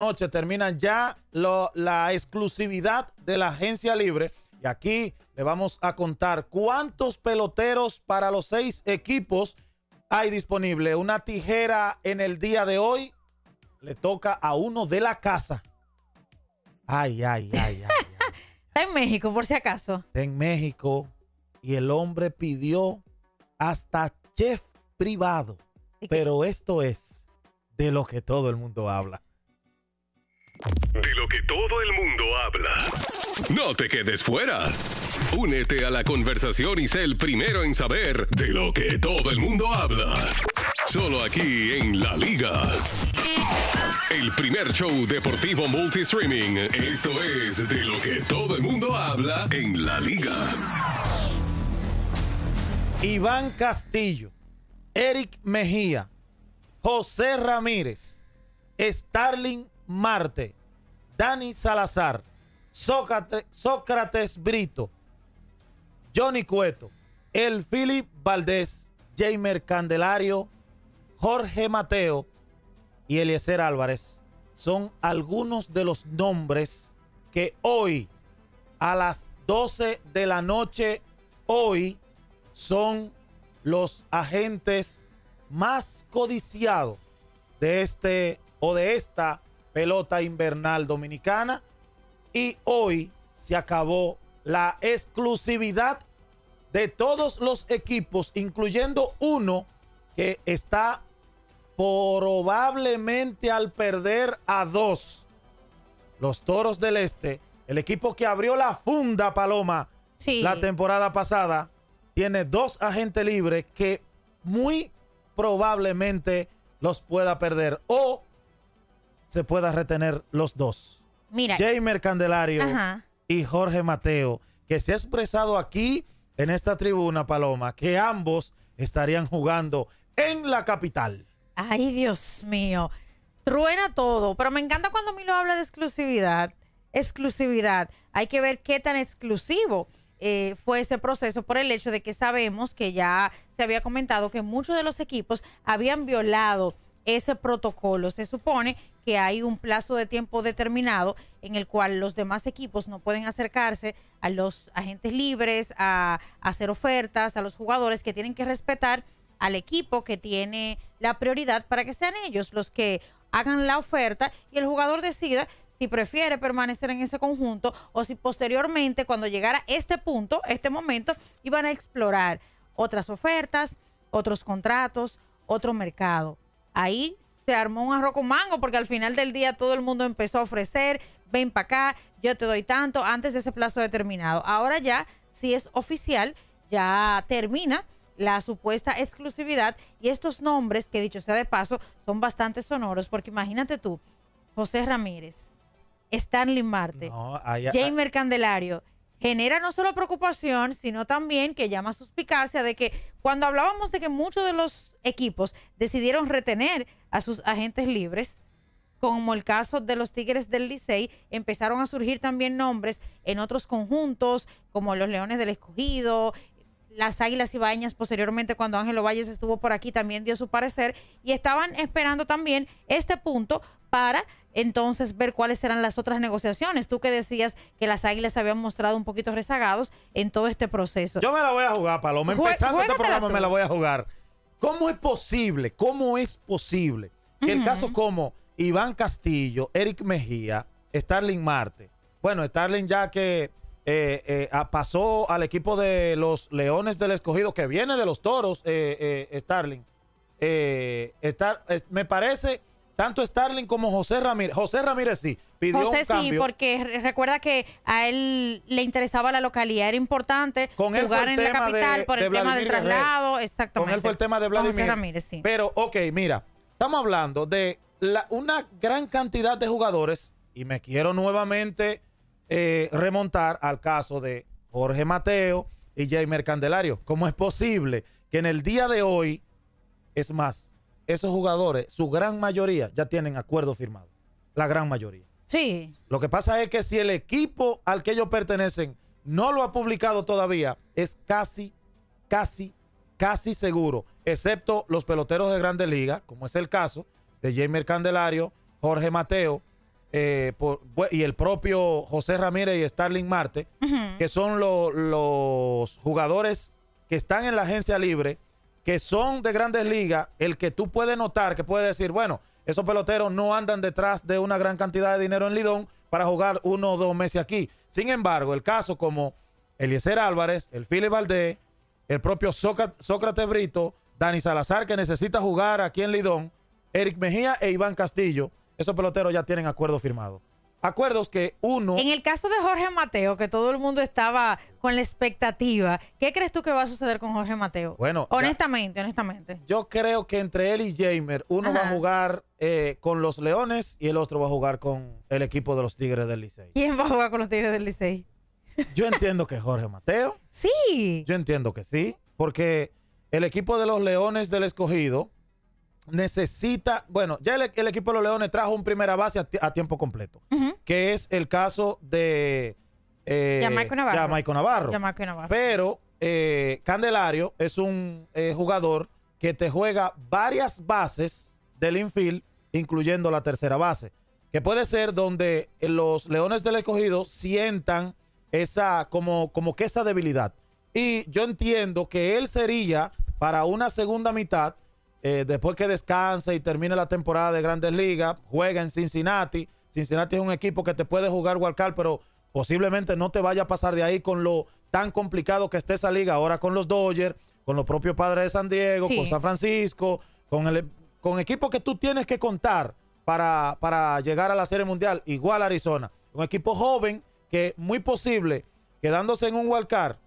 noche termina ya la exclusividad de la agencia libre. Y aquí le vamos a contar cuántos peloteros para los seis equipos hay disponible. Una tijera en el día de hoy le toca a uno de la casa. Ay, ay, ay, ay. ay. Está en México, por si acaso. en México y el hombre pidió hasta chef privado. Pero esto es de lo que todo el mundo habla. De lo que todo el mundo habla. No te quedes fuera. Únete a la conversación y sé el primero en saber de lo que todo el mundo habla. Solo aquí en La Liga. El primer show deportivo multistreaming. Esto es de lo que todo el mundo habla en La Liga. Iván Castillo, Eric Mejía, José Ramírez, Starling Marte, Dani Salazar, Sócrates, Brito, Johnny Cueto, el Philip Valdés, Jamer Candelario, Jorge Mateo y Eliezer Álvarez son algunos de los nombres que hoy a las 12 de la noche hoy son los agentes más codiciados de este o de esta pelota invernal dominicana. Y hoy se acabó la exclusividad de todos los equipos, incluyendo uno que está probablemente al perder a dos. Los Toros del Este, el equipo que abrió la funda Paloma la temporada pasada, tiene dos agentes libres que muy probablemente los pueda perder. O se pueda retener los dos. Mira. Jamer Candelario y Jorge Mateo, que se ha expresado aquí en esta tribuna, Paloma, que ambos estarían jugando en la capital. Ay, Dios mío. Truena todo, pero me encanta cuando Milo habla de exclusividad. Exclusividad. Hay que ver qué tan exclusivo eh, fue ese proceso por el hecho de que sabemos que ya se había comentado que muchos de los equipos habían violado ese protocolo. Se supone que hay un plazo de tiempo determinado en el cual los demás equipos no pueden acercarse a los agentes libres, a, hacer ofertas, a los jugadores que tienen que respetar al equipo que tiene la prioridad para que sean ellos los que hagan la oferta y el jugador decida si prefiere permanecer en ese conjunto o si posteriormente cuando llegara este punto, este momento, iban a explorar otras ofertas, otros contratos, otro mercado ahí se armó un arroz con mango porque al final del día todo el mundo empezó a ofrecer, ven para acá, yo te doy tanto antes de ese plazo determinado. Ahora ya, si es oficial, ya termina la supuesta exclusividad y estos nombres, que dicho sea de paso, son bastante sonoros, porque imagínate tú, José Ramírez, Stanley Marte, Jamer Candelario, genera no solo preocupación, sino también que llama suspicacia de que cuando hablábamos de que muchos de los equipos decidieron retener a sus agentes libres, como el caso de los Tigres del Licey, empezaron a surgir también nombres en otros conjuntos, como los Leones del Escogido, las Águilas y bañas, posteriormente cuando Ángel Valles estuvo por aquí, también dio su parecer, y estaban esperando también este punto para entonces ver cuáles serán las otras negociaciones. Tú que decías que las águilas se habían mostrado un poquito rezagados en todo este proceso. Yo me la voy a jugar, Paloma. Empezando este programa me la voy a jugar. ¿Cómo es posible? ¿Cómo es posible que el caso como Iván Castillo, Eric Mejía, Starling Marte, bueno, Starling ya que eh, eh, pasó al equipo de los Leones del Escogido, que viene de los Toros, eh, eh Starling. me parece tanto Starling como José Ramírez. José Ramírez sí, pidió un cambio. sí, porque recuerda que a él le interesaba la localidad, era importante jugar en la capital por el tema del traslado, exactamente. Con él fue el tema de Vladimir. José Ramírez, sí. Pero, ok, mira, estamos hablando de una gran cantidad de jugadores y me quiero nuevamente eh, remontar al caso de Jorge Mateo y Jamer Candelario. ¿Cómo es posible que en el día de hoy, es más, esos jugadores, su gran mayoría, ya tienen acuerdo firmado. La gran mayoría. Sí. Lo que pasa es que si el equipo al que ellos pertenecen no lo ha publicado todavía, es casi, casi, casi seguro, excepto los peloteros de grandes ligas, como es el caso de Jamer Candelario, Jorge Mateo eh, y el propio José Ramírez y Starling Marte, que son los jugadores que están en la agencia libre que son de grandes ligas, el que tú puedes notar, que puedes decir, bueno, esos peloteros no andan detrás de una gran cantidad de dinero en Lidón para jugar uno o dos meses aquí. Sin embargo, el caso como Eliezer Álvarez, el File Valdés, el propio Sócrates Brito, Dani Salazar, que necesita jugar aquí en Lidón, Eric Mejía e Iván Castillo, esos peloteros ya tienen acuerdo firmado acuerdos que uno... En el caso de Jorge Mateo, que todo el mundo estaba con la expectativa, ¿qué crees tú que va a suceder con Jorge Mateo? Bueno, honestamente, honestamente. Yo creo que entre él y Jamer, uno va a jugar eh, con los Leones y el otro va a jugar con el equipo de los Tigres del Licey. ¿Quién va a jugar con los Tigres del Licey? Yo entiendo que Jorge Mateo. Sí. Yo entiendo que sí, porque el equipo de los Leones del Escogido necesita, bueno, ya el, equipo de los Leones trajo un primera base a, tiempo completo, que es el caso de eh, Navarro. Pero eh, Candelario es un eh, jugador que te juega varias bases del infield, incluyendo la tercera base, que puede ser donde los Leones del Escogido sientan esa, como, como que esa debilidad. Y yo entiendo que él sería para una segunda mitad eh, después que descanse y termine la temporada de Grandes Ligas, juega en Cincinnati. Cincinnati es un equipo que te puede jugar Walcar, pero posiblemente no te vaya a pasar de ahí con lo tan complicado que esté esa liga ahora con los Dodgers, con los propios padres de San Diego, con San Francisco, con, el, con equipos que tú tienes que contar para, llegar a la Serie Mundial, igual Arizona. Un equipo joven que muy posible, quedándose en un Walcar,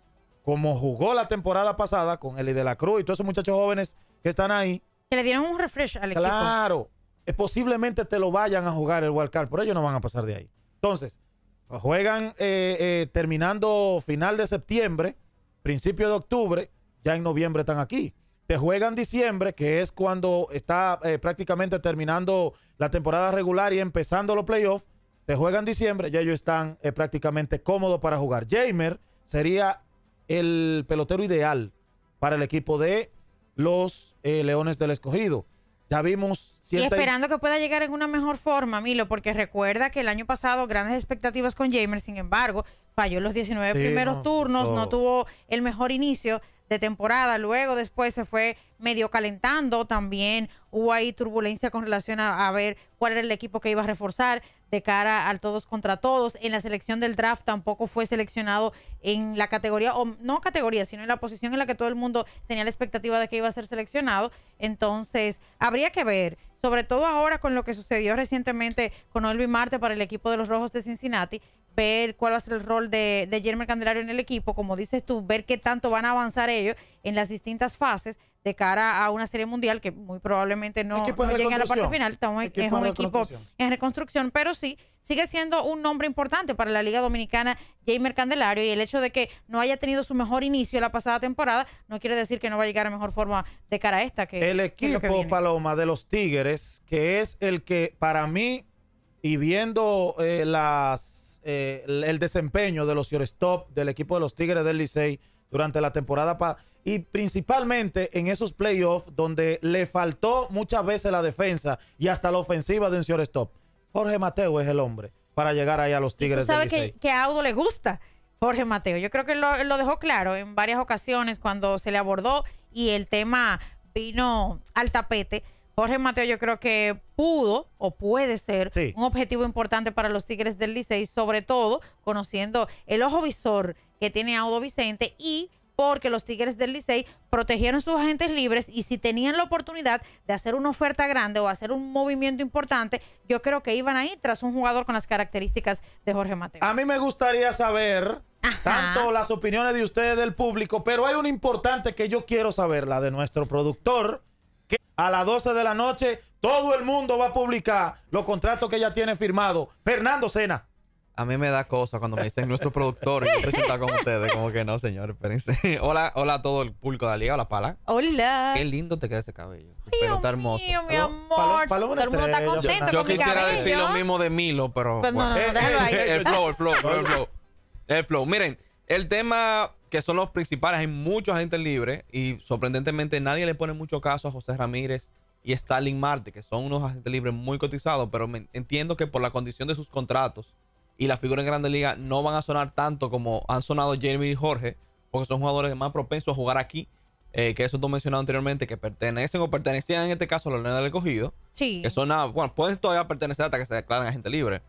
como jugó la temporada pasada con el de la Cruz y todos esos muchachos jóvenes que están ahí. Que le dieron un refresh al equipo. Claro. Eh, posiblemente te lo vayan a jugar el walkal pero ellos no van a pasar de ahí. Entonces, juegan eh, eh, terminando final de septiembre, principio de octubre, ya en noviembre están aquí. Te juegan diciembre, que es cuando está prácticamente terminando la temporada regular y empezando los playoffs. Te juegan diciembre, ya ellos están prácticamente cómodos para jugar. Jamer sería el pelotero ideal para el equipo de los eh, Leones del Escogido. Ya vimos. Y esperando que pueda llegar en una mejor forma, Milo, porque recuerda que el año pasado grandes expectativas con Jamer, sin embargo, falló los 19 primeros turnos, no. tuvo el mejor inicio de temporada, luego después se fue medio calentando, también hubo ahí turbulencia con relación a, ver cuál era el equipo que iba a reforzar de cara al todos contra todos, en la selección del draft tampoco fue seleccionado en la categoría, o no categoría, sino en la posición en la que todo el mundo tenía la expectativa de que iba a ser seleccionado, entonces habría que ver, sobre todo ahora con lo que sucedió recientemente con Olvi Marte para el equipo de los Rojos de Cincinnati, ver cuál va a ser el rol de, de Candelario en el equipo, como dices tú, ver qué tanto van a avanzar ellos en las distintas fases de cara a una serie mundial que muy probablemente no, llegue a la parte final. Estamos, es un equipo en reconstrucción, pero sí, sigue siendo un nombre importante para la Liga Dominicana, Jamer Candelario, y el hecho de que no haya tenido su mejor inicio la pasada temporada no quiere decir que no va a llegar a mejor forma de cara a esta. Que, el equipo, Paloma, de los Tigres, que es el que para mí, y viendo eh, las eh, el, desempeño de los stop del equipo de los Tigres del Licey durante la temporada y principalmente en esos playoffs donde le faltó muchas veces la defensa y hasta la ofensiva de un stop. Jorge Mateo es el hombre para llegar ahí a los Tigres. del que, Audo le gusta Jorge Mateo. Yo creo que lo, lo dejó claro en varias ocasiones cuando se le abordó y el tema vino al tapete. Jorge Mateo yo creo que pudo o puede ser un objetivo importante para los Tigres del Licey, sobre todo conociendo el ojo visor que tiene Audo Vicente y porque los Tigres del Licey protegieron sus agentes libres y si tenían la oportunidad de hacer una oferta grande o hacer un movimiento importante, yo creo que iban a ir tras un jugador con las características de Jorge Mateo. A mí me gustaría saber tanto las opiniones de ustedes del público, pero hay una importante que yo quiero saber, la de nuestro productor a las 12 de la noche todo el mundo va a publicar los contratos que ella tiene firmado. Fernando Sena. A mí me da cosa cuando me dicen nuestro productor y presenta con ustedes. Como que no, señor, espérense. Hola, hola a todo el público de la Liga. Hola, Pala. Hola. Qué lindo te queda ese cabello. pero está hermoso. Mío, mi oh, amor. Palo, Palo, está contento Yo, quisiera decir lo mismo de Milo, pero. El flow, el flow, el flow. El flow. Miren, el tema que son los principales, hay muchos agentes libres y sorprendentemente nadie le pone mucho caso a José Ramírez y Stalin Marte, que son unos agentes libres muy cotizados, pero entiendo que por la condición de sus contratos y la figura en Grandes Ligas no van a sonar tanto como han sonado Jeremy y Jorge, porque son jugadores más propensos a jugar aquí. Eh, que eso tú mencionado anteriormente, que pertenecen o pertenecían en este caso a la leones del recogido, Sí. Que son, bueno, pueden todavía pertenecer hasta que se declaren agentes libres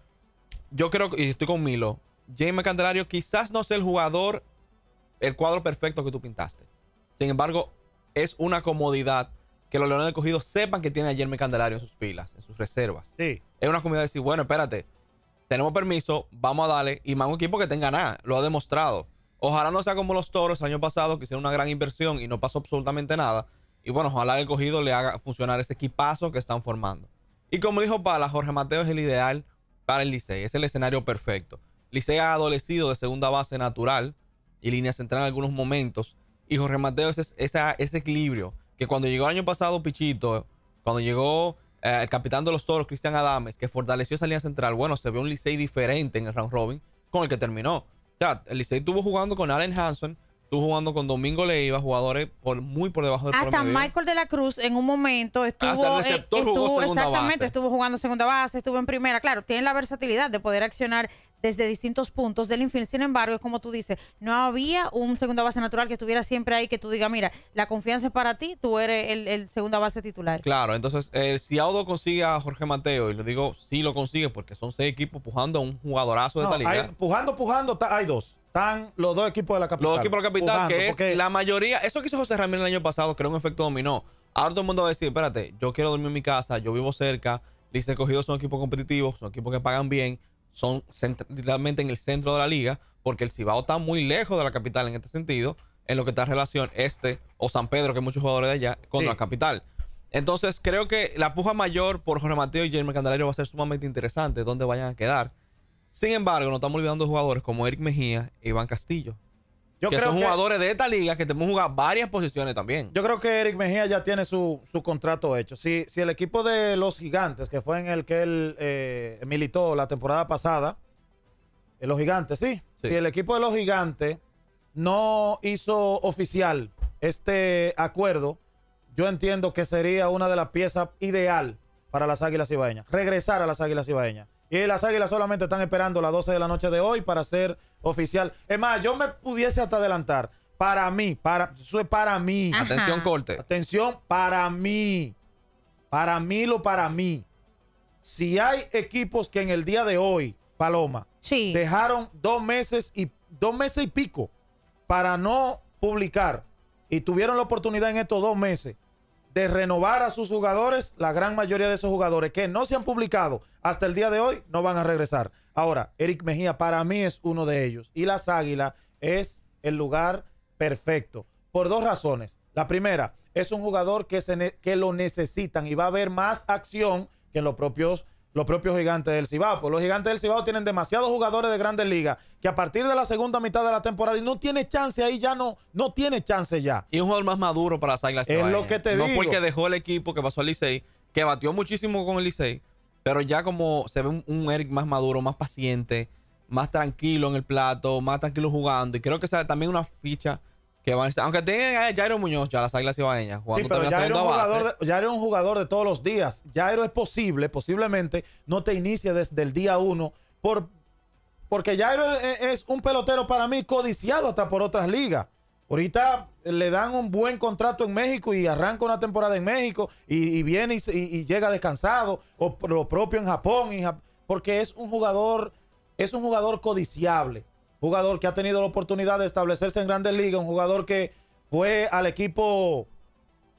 Yo creo, y estoy con Milo, Jaime Candelario quizás no sea el jugador, el cuadro perfecto que tú pintaste. Sin embargo, es una comodidad que los Leones del Cogido sepan que tiene a Jaime Candelario en sus filas, en sus reservas. Sí. Es una comodidad de decir, bueno, espérate, tenemos permiso, vamos a darle. Y más un equipo que tenga nada, lo ha demostrado. Ojalá no sea como los toros el año pasado, que hicieron una gran inversión y no pasó absolutamente nada. Y bueno, ojalá el cogido le haga funcionar ese equipazo que están formando. Y como dijo Pala, Jorge Mateo es el ideal para el Licey, es el escenario perfecto. Licey ha adolecido de segunda base natural y línea central en algunos momentos. Y Jorge Mateo ese, equilibrio que cuando llegó el año pasado Pichito, cuando llegó eh, el capitán de los toros, Cristian Adames, que fortaleció esa línea central, bueno, se ve un Licey diferente en el round robin con el que terminó. O sea, el Licey estuvo jugando con Allen Hansen tú jugando con Domingo Leiva, jugadores por muy por debajo del Hasta Michael de la Cruz en un momento estuvo, Hasta el eh, estuvo exactamente, estuvo jugando segunda base, estuvo en primera, claro, tiene la versatilidad de poder accionar desde distintos puntos del infield. Sin embargo, es como tú dices, no había un segunda base natural que estuviera siempre ahí que tú digas, mira, la confianza es para ti, tú eres el, segunda base titular. Claro, entonces eh, si Audo consigue a Jorge Mateo, y le digo, sí lo consigue porque son seis equipos pujando a un jugadorazo de tal liga. pujando, pujando, hay dos. Están los dos equipos de la capital. Los dos equipos de la capital, que es la mayoría. Eso que hizo José Ramírez el año pasado creó un efecto dominó. Ahora todo el mundo va a decir: espérate, yo quiero dormir en mi casa, yo vivo cerca. Lice Cogido son equipos competitivos, son equipos que pagan bien, son literalmente en el centro de la liga, porque el Cibao está muy lejos de la capital en este sentido, en lo que está en relación este o San Pedro, que hay muchos jugadores de allá, con la capital. Entonces creo que la puja mayor por Jorge Mateo y Jeremy Candelario va a ser sumamente interesante, dónde vayan a quedar. Sin embargo, no estamos olvidando jugadores como Eric Mejía e Iván Castillo. Yo que creo son jugadores de esta liga que tenemos jugar varias posiciones también. Yo creo que Eric Mejía ya tiene su, contrato hecho. Si, si, el equipo de los gigantes, que fue en el que él eh, militó la temporada pasada, eh, los gigantes, ¿sí? Si el equipo de los gigantes no hizo oficial este acuerdo, yo entiendo que sería una de las piezas ideal para las Águilas Ibaeñas. Regresar a las Águilas Ibaeñas. Y las águilas solamente están esperando las 12 de la noche de hoy para ser oficial. Es más, yo me pudiese hasta adelantar. Para mí, para, eso es para mí. Atención, corte. Atención, para mí. Para mí, lo para mí. Si hay equipos que en el día de hoy, Paloma, dejaron dos meses y dos meses y pico para no publicar y tuvieron la oportunidad en estos dos meses de renovar a sus jugadores, la gran mayoría de esos jugadores que no se han publicado hasta el día de hoy no van a regresar. Ahora, Eric Mejía para mí es uno de ellos y las Águilas es el lugar perfecto por dos razones. La primera, es un jugador que, se que lo necesitan y va a haber más acción que en los propios los propios gigantes del Cibao. los gigantes del Cibao tienen demasiados jugadores de grandes ligas que a partir de la segunda mitad de la temporada no tiene chance ahí ya no, no tiene chance ya. Y un jugador más maduro para las Es lo que te digo. No fue dejó el equipo que pasó al Licey, que batió muchísimo con el Licey, pero ya como se ve un, Eric más maduro, más paciente, más tranquilo en el plato, más tranquilo jugando. Y creo que sea también una ficha aunque tengan a Jairo Muñoz, ya las águilas ibaeñas sí, pero Jairo, un jugador de, es un jugador de todos los días. Jairo es posible, posiblemente, no te inicia desde el día uno, por, porque Jairo es, un pelotero para mí codiciado hasta por otras ligas. Ahorita le dan un buen contrato en México y arranca una temporada en México y, viene y, llega descansado, o lo propio en Japón, porque es un jugador, es un jugador codiciable jugador que ha tenido la oportunidad de establecerse en Grandes Ligas, un jugador que fue al equipo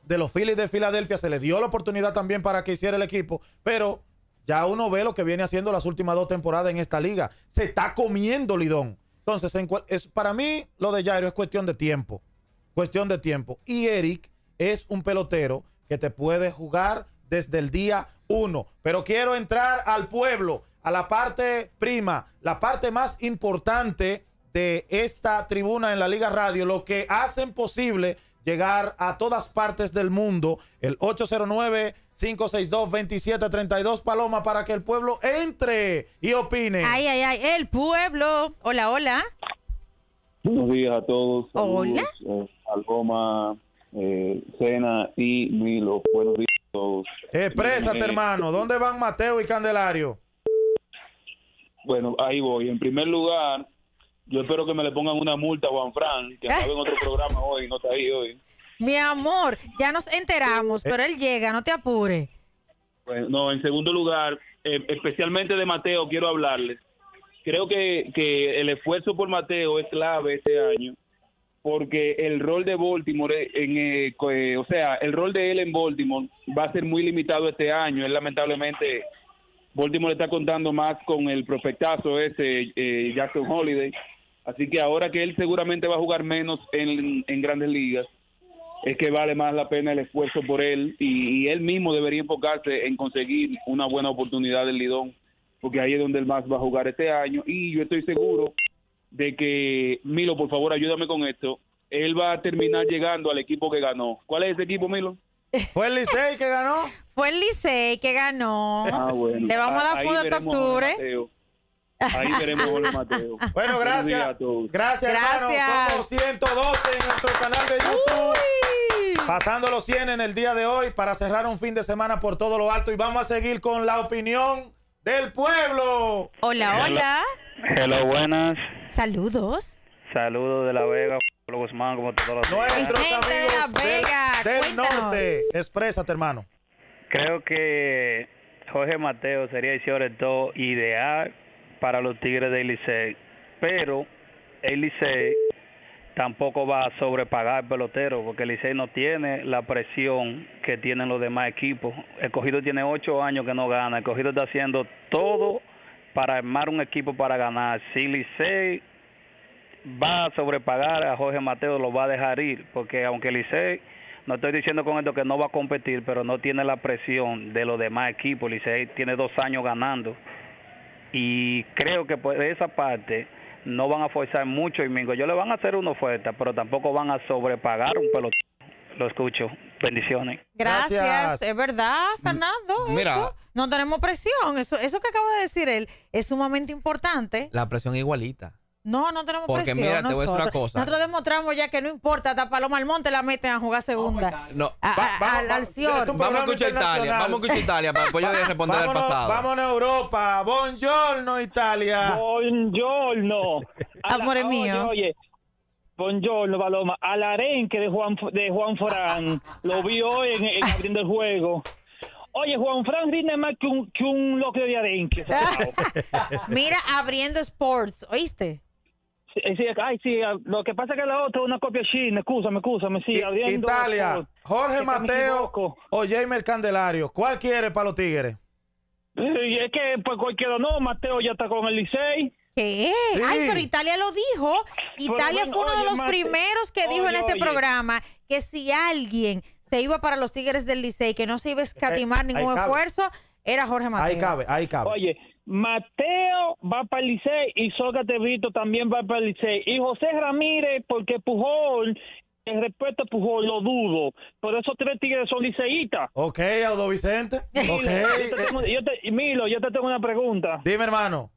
de los Phillies de Filadelfia, se le dio la oportunidad también para que hiciera el equipo, pero ya uno ve lo que viene haciendo las últimas dos temporadas en esta liga. Se está comiendo Lidón. Entonces, en es, para mí, lo de Jairo es cuestión de tiempo. Cuestión de tiempo. Y Eric es un pelotero que te puede jugar desde el día uno. Pero quiero entrar al pueblo a la parte prima, la parte más importante de esta tribuna en la Liga Radio, lo que hacen posible llegar a todas partes del mundo, el 809. 562-2732 Paloma para que el pueblo entre y opine. Ay, ay, ay, el pueblo. Hola, hola. Buenos días a todos. hola. Eh, Paloma, Cena eh, y Milo. Buenos días a todos. Eh, hermano. ¿Dónde van Mateo y Candelario? Bueno, ahí voy. En primer lugar, yo espero que me le pongan una multa a Juan Fran, que estaba en otro programa hoy, no está ahí hoy. Mi amor, ya nos enteramos, pero él llega, no te apures. Bueno, no, en segundo lugar, eh, especialmente de Mateo, quiero hablarle. Creo que, que el esfuerzo por Mateo es clave este año, porque el rol de Baltimore, en, eh, eh, o sea, el rol de él en Baltimore va a ser muy limitado este año. es lamentablemente Baltimore está contando más con el prospectazo ese, eh, Jackson Holiday. Así que ahora que él seguramente va a jugar menos en, grandes ligas, es que vale más la pena el esfuerzo por él y, él mismo debería enfocarse en conseguir una buena oportunidad del Lidón, porque ahí es donde él más va a jugar este año. Y yo estoy seguro de que, Milo, por favor, ayúdame con esto. Él va a terminar llegando al equipo que ganó. ¿Cuál es ese equipo, Milo? ¿Fue el Licey que ganó? Fue el Licey que ganó. Ah, Le vamos a dar fútbol hasta octubre. Ahí veremos volver Mateo. Bueno, gracias. Gracias, gracias. Somos 112 en nuestro canal de YouTube. Pasando los 100 en el día de hoy para cerrar un fin de semana por todo lo alto y vamos a seguir con la opinión del pueblo. Hola, hola. Hola, buenas. Saludos. Saludos de La Vega. Guzmán, como todos los de la del, del norte. Exprésate, hermano. Creo que Jorge Mateo sería el todo ideal para los Tigres de Licey, pero el Licey tampoco va a sobrepagar pelotero, porque el Licey no tiene la presión que tienen los demás equipos. El cogido tiene ocho años que no gana, el cogido está haciendo todo para armar un equipo para ganar. Si Licey va a sobrepagar a Jorge Mateo, lo va a dejar ir, porque aunque Licey, no estoy diciendo con esto que no va a competir, pero no tiene la presión de los demás equipos, Licey tiene dos años ganando, y creo que por esa parte no van a forzar mucho y Mingo, yo le van a hacer una oferta, pero tampoco van a sobrepagar un pelotón. Lo escucho. Bendiciones. Gracias. Es verdad, Fernando. Mira. No tenemos presión. Eso, eso que acaba de decir él es sumamente importante. La presión igualita. No, no tenemos Porque presión. Porque mira, te voy a decir una cosa. Nosotros demostramos ya que no importa, hasta Paloma Monte la meten a jugar segunda. Oh no, al, al Vamos a escuchar Italia, vamos a escuchar Italia para después yo responder al pasado. Vámonos a Europa. Buongiorno, Italia. Buongiorno. Amor mío. Oye, Buongiorno, Paloma. Al arenque de Juan, de Juan Forán. Lo vi hoy en, abriendo el juego. Oye, Juan Fran viene más que un, que un loco de arenque. Mira, abriendo sports, ¿oíste? Eh, ay, sí, ah, lo que pasa es que la otra es una copia china, escúchame, escúchame, sí, Italia, Jorge Mateo o Jamer Candelario, ¿cuál quiere para los Tigres? Eh, es que pues cualquiera no, Mateo ya está con el Licey. ¿Qué? Sí. Ay, pero Italia lo dijo. Italia fue uno de los primeros que dijo en este programa que si alguien se iba para los Tigres del Licey, que no se iba a eh, escatimar ningún esfuerzo, era Jorge Mateo. Ahí cabe, ahí cabe. Oye, Mateo va para el Licey y Sócrates Vito también va para el Licey. Y José Ramírez, porque Pujol, el respuesta a Pujol, lo dudo. pero esos tres tigres son liceístas. Ok, Aldo Vicente. okay. Yo te Milo, yo te tengo una pregunta. Dime, hermano.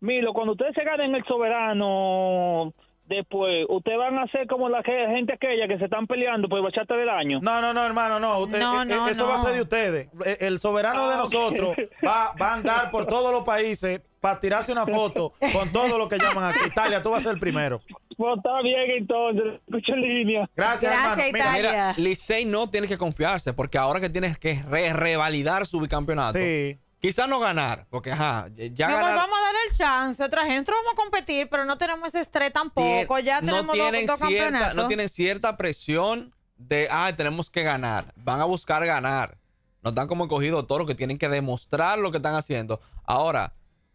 Milo, cuando ustedes se ganen el soberano, Después, ustedes van a ser como la gente aquella que se están peleando por el bachata del año. No, no, no, hermano, no. Eh, eh, eso va a ser de ustedes. Eh, el soberano ah, de nosotros va, a andar por todos los países para tirarse una foto con todo lo que llaman aquí. Italia, tú vas a ser el primero. Pues está bien, entonces. Escucha línea. Gracias, hermano. Mira, mira, Licey no tiene que confiarse porque ahora que tienes que revalidar su bicampeonato. Sí Quizás no ganar, porque ajá, ya ganar... vamos a dar el chance. otra gente vamos a competir, pero no tenemos ese estrés tampoco. ya tenemos no dos, campeonatos. No tienen cierta presión de, ah, tenemos que ganar. Van a buscar ganar. No están como cogido toro que tienen que demostrar lo que están haciendo. Ahora,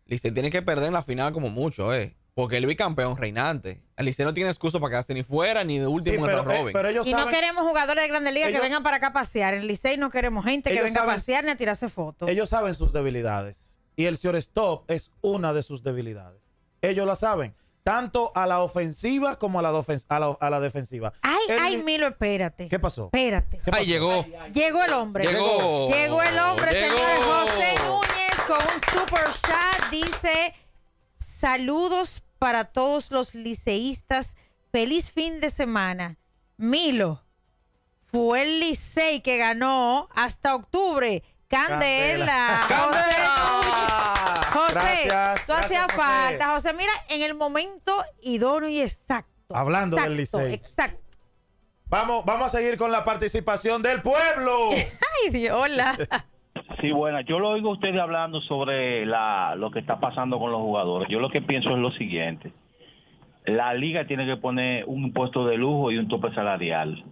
se tienen que perder en la final como mucho, ¿eh? Porque el bicampeón reinante. El Liceo no tiene excusa para quedarse ni fuera ni de último en eh, y no queremos jugadores de Grandes Ligas que vengan para acá a pasear. En Licey no queremos gente que venga a pasear ni a tirarse fotos. Ellos saben sus debilidades. Y el señor Stop es una de sus debilidades. Ellos la saben. Tanto a la ofensiva como a la, defensiva. Ay, ay, Milo, espérate. ¿Qué pasó? Espérate. llegó. llegó el hombre. Llegó. Llegó el hombre, señores. señor José Núñez, con un super chat. Dice: Saludos para todos los liceístas. Feliz fin de semana. Milo, fue el Licey que ganó hasta octubre. Candela. Candela. José, tú hacías falta. José, mira, en el momento idóneo y exacto. Hablando del Licey. Exacto. Vamos, vamos a seguir con la participación del pueblo. Ay, Dios, hola. Sí, bueno, yo lo oigo a ustedes hablando sobre lo que está pasando con los jugadores. Yo lo que pienso es lo siguiente. La liga tiene que poner un impuesto de lujo y un tope salarial.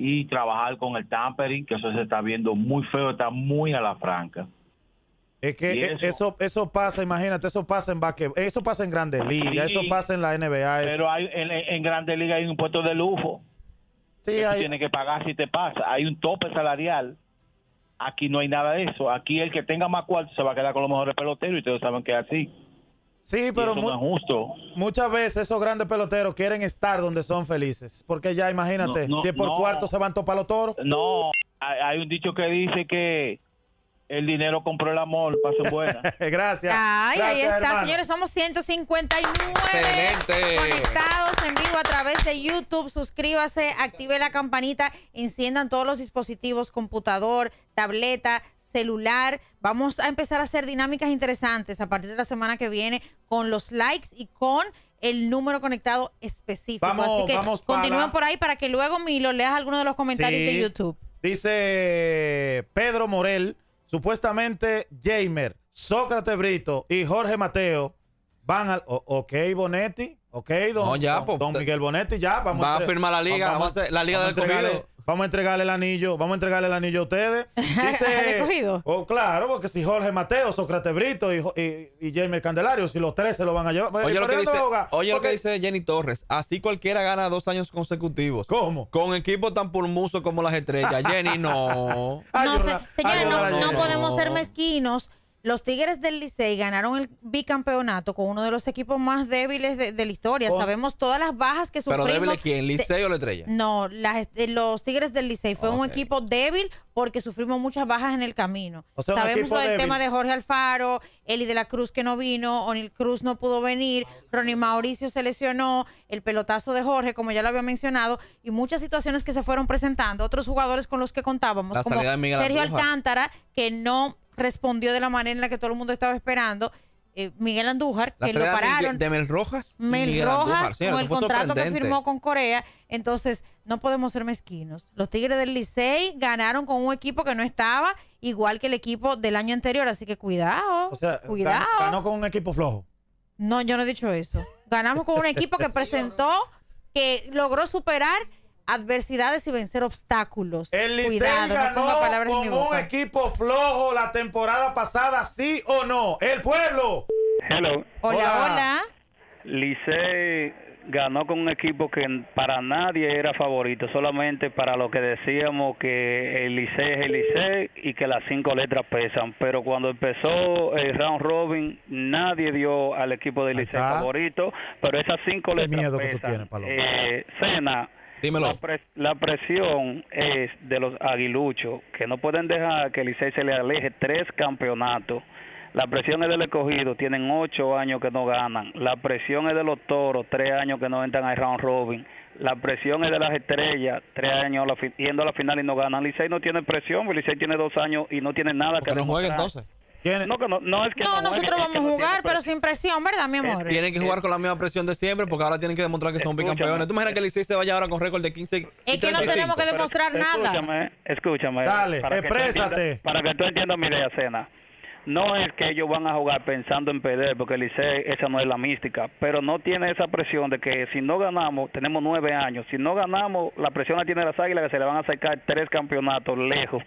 Y trabajar con el tampering, que eso se está viendo muy feo, está muy a la franca. Es que e, eso? eso? pasa, imagínate, eso pasa en eso pasa en Grandes Ligas, eso pasa en la NBA. Pero hay en, Grandes Ligas hay un impuesto de lujo. Sí, que pagar si te pasa. Hay un tope salarial Aquí no hay nada de eso. Aquí el que tenga más cuarto se va a quedar con los mejores peloteros y ustedes saben que es así. Sí, pero muchas veces esos grandes peloteros quieren estar donde son felices. Porque ya imagínate, si por cuarto se van topar los toros. No, hay un dicho que dice que el dinero compró el amor, pasó buena. Gracias. Ay, ahí está, señores. Somos 159 conectados en vivo a través de YouTube. Suscríbase, active la campanita, enciendan todos los dispositivos, computador, tableta, celular. Vamos a empezar a hacer dinámicas interesantes a partir de la semana que viene con los likes y con el número conectado específico. Así que vamos continúen por ahí para que luego Milo leas alguno de los comentarios de YouTube. Dice Pedro Morel. Supuestamente Jamer, Sócrates Brito y Jorge Mateo van al. ok, Bonetti. Ok, don, pues, Miguel Bonetti, ya. Vamos va a, firmar la liga. la liga del comido. Vamos a entregarle el anillo, vamos a entregarle el anillo a ustedes. Dice, recogido? Oh, claro, porque si Jorge Mateo, Sócrates Brito y, y, Candelario, si los tres se lo van a llevar. Oye, lo que, dice, lo que dice Jenny Torres, así cualquiera gana dos años consecutivos. ¿Cómo? Con equipos tan pulmuso como las estrellas. Jenny, no. no, no podemos ser mezquinos los Tigres del Licey ganaron el bicampeonato con uno de los equipos más débiles de, la historia. Sabemos todas las bajas que sufrimos. ¿Pero débiles quién? ¿Licey o la Estrella? No, eh, los Tigres del Licey. Fue un equipo débil porque sufrimos muchas bajas en el camino. Sabemos todo el tema de Jorge Alfaro, Eli de la Cruz que no vino, Onil Cruz no pudo venir, Ronnie Mauricio se lesionó, el pelotazo de Jorge, como ya lo había mencionado, y muchas situaciones que se fueron presentando. Otros jugadores con los que contábamos, como Sergio Alcántara, que no respondió de la manera en la que todo el mundo estaba esperando. Eh, Miguel Andújar, que lo pararon. De, Mel Rojas. Mel Rojas, con el contrato que firmó con Corea. Entonces, no podemos ser mezquinos. Los Tigres del Licey ganaron con un equipo que no estaba, igual que el equipo del año anterior. Así que cuidado. O sea, cuidado. ganó con un equipo flojo. No, yo no he dicho eso. Ganamos con un equipo que presentó, que logró superar adversidades y vencer obstáculos. El Licey ganó con un equipo flojo la temporada pasada, ¿sí o no? ¡El pueblo! Hello. Hola, hola. Licey ganó con un equipo que para nadie era favorito, solamente para lo que decíamos que el Licey es el Licey y que las cinco letras pesan. Pero cuando empezó el round robin, nadie dio al equipo de Licey favorito, pero esas cinco Qué letras miedo Que tú tienes, Paloma. Eh, Cena, Dímelo. La, presión es de los aguiluchos, que no pueden dejar que el Licey se le aleje tres campeonatos. La presión es del escogido, tienen ocho años que no ganan. La presión es de los toros, tres años que no entran a round robin. La presión es de las estrellas, tres años yendo a la final y no ganan. Licey no tiene presión, Licey tiene dos años y no tiene nada que no juegue entonces. No, nosotros vamos a jugar, pero sin presión, ¿verdad, mi eh, amor? Tienen que jugar eh, con la misma presión de siempre porque ahora tienen que demostrar que son bicampeones. ¿Tú imaginas que el Licey se vaya ahora con récord de 15 y Es que no tenemos que demostrar nada. Escúchame, escúchame. Dale, para para que tú entiendas mi idea, Cena. No es que ellos van a jugar pensando en perder, porque el Licey esa no es la mística, pero no tiene esa presión de que si no ganamos, tenemos nueve años, si no ganamos, la presión la tiene las águilas que se le van a sacar tres campeonatos lejos.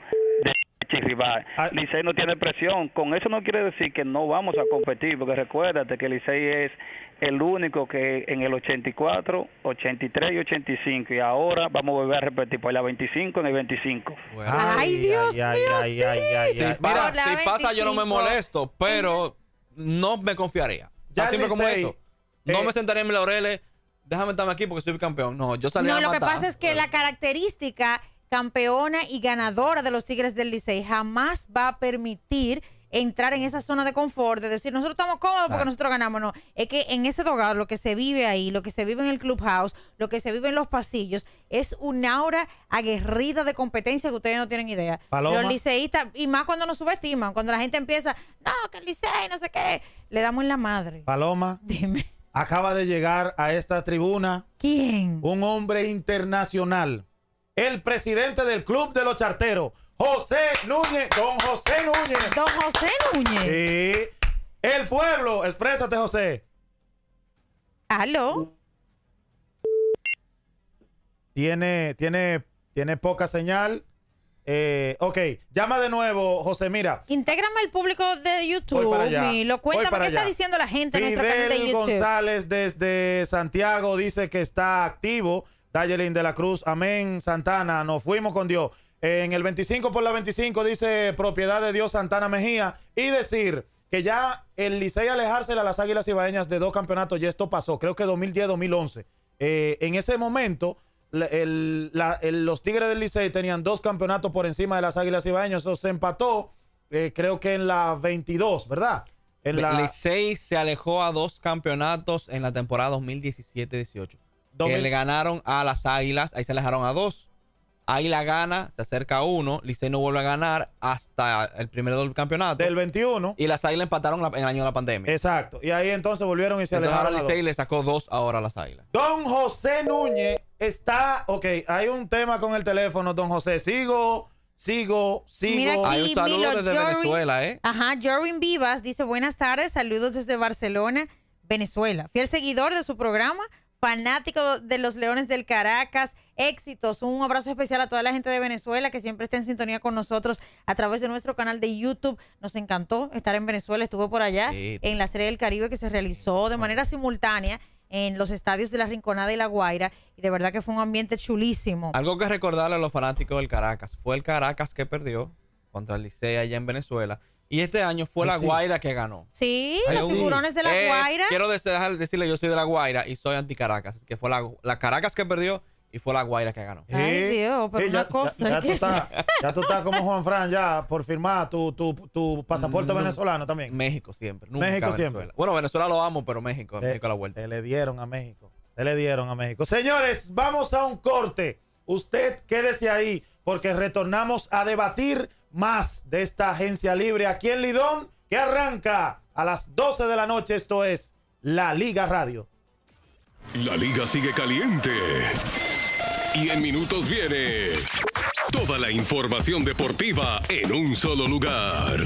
Ah. Licey no tiene presión. Con eso no quiere decir que no vamos a competir, porque recuérdate que Licey es el único que en el 84, 83 y 85, y ahora vamos a volver a repetir por pues la 25 en el 25. Ay, Dios mío, si pasa yo no me molesto, pero no me confiaría. como no me eh, sentaré en mi laureles, déjame estarme aquí porque soy campeón. No, yo No, lo que pasa es que la característica campeona y ganadora de los Tigres del Licey, jamás va a permitir entrar en esa zona de confort, de decir, nosotros estamos cómodos porque ah. nosotros ganamos. No, es que en ese dogado, lo que se vive ahí, lo que se vive en el clubhouse, lo que se vive en los pasillos, es una aura aguerrida de competencia que ustedes no tienen idea. Paloma. Los liceístas, y más cuando nos subestiman, cuando la gente empieza, no, que el licey, no sé qué, le damos en la madre. Paloma. Dime. Acaba de llegar a esta tribuna. ¿Quién? Un hombre internacional el presidente del Club de los Charteros, José Núñez, don José Núñez. Don José Núñez. Sí. El pueblo, exprésate, José. Aló. Tiene, tiene, tiene poca señal. Eh, ok, llama de nuevo, José. Mira. Intégrame al público de YouTube. Y lo cuéntame qué está diciendo la gente en nuestro canal de YouTube. González desde Santiago dice que está activo Dayelin de la Cruz, amén, Santana, nos fuimos con Dios. En el 25 por la 25 dice propiedad de Dios Santana Mejía y decir que ya el Licey alejarse a las Águilas Ibaeñas de dos campeonatos, y esto pasó, creo que 2010-2011. Eh, en ese momento, los Tigres del Licey tenían dos campeonatos por encima de las Águilas Ibaeñas, eso se empató, eh, creo que en la 22, ¿verdad? El la... Licey se alejó a dos campeonatos en la temporada 2017-18. Que le ganaron a las Águilas, ahí se alejaron a dos. Ahí la gana, se acerca a uno. Licey no vuelve a ganar hasta el primero del campeonato. Del 21. Y las Águilas empataron en el año de la pandemia. Exacto. Y ahí entonces volvieron y se entonces alejaron. Ahora Licey le sacó dos ahora a las Águilas. Don José Núñez está. Ok, hay un tema con el teléfono, don José. Sigo. Sigo, sigo. Hay un saludo desde Venezuela, ¿eh? Ajá, Jorin Vivas dice buenas tardes, saludos desde Barcelona, Venezuela. Fiel seguidor de su programa, fanático de los Leones del Caracas. Éxitos. Un abrazo especial a toda la gente de Venezuela que siempre está en sintonía con nosotros a través de nuestro canal de YouTube. Nos encantó estar en Venezuela. estuvo por allá en la Serie del Caribe que se realizó de manera simultánea en los estadios de la Rinconada y la Guaira. Y de verdad que fue un ambiente chulísimo. Algo que recordarle a los fanáticos del Caracas. Fue el Caracas que perdió contra el Licea allá en Venezuela. Y este año fue La Guaira que ganó. Sí, los de La eh, Guaira. quiero decirle, yo soy de La Guaira y soy anti-Caracas. Que fue la, Caracas que perdió y fue La Guaira que ganó. Ay, Dios, pero eh, una cosa. Ya, tú estás, como Juan Fran, ya por firmar tu, pasaporte mm, venezolano también. México siempre. México siempre. Bueno, Venezuela lo amo, pero México, eh, México a la vuelta. Te le dieron a México. Te le dieron a México. Señores, vamos a un corte. Usted quédese ahí porque retornamos a debatir más de esta agencia libre aquí en Lidón, que arranca a las 12 de la noche. Esto es La Liga Radio. La liga sigue caliente. Y en minutos viene toda la información deportiva en un solo lugar.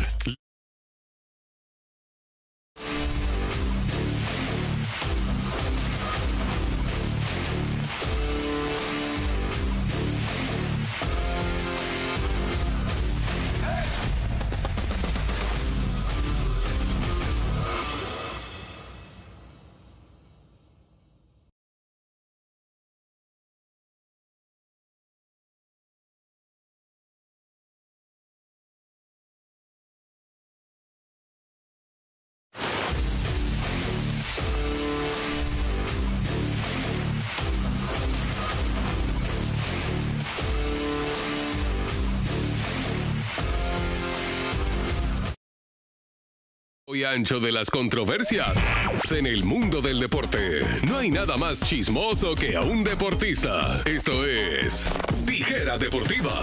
ancho de las controversias. En el mundo del deporte, no hay nada más chismoso que a un deportista. Esto es Tijera Deportiva.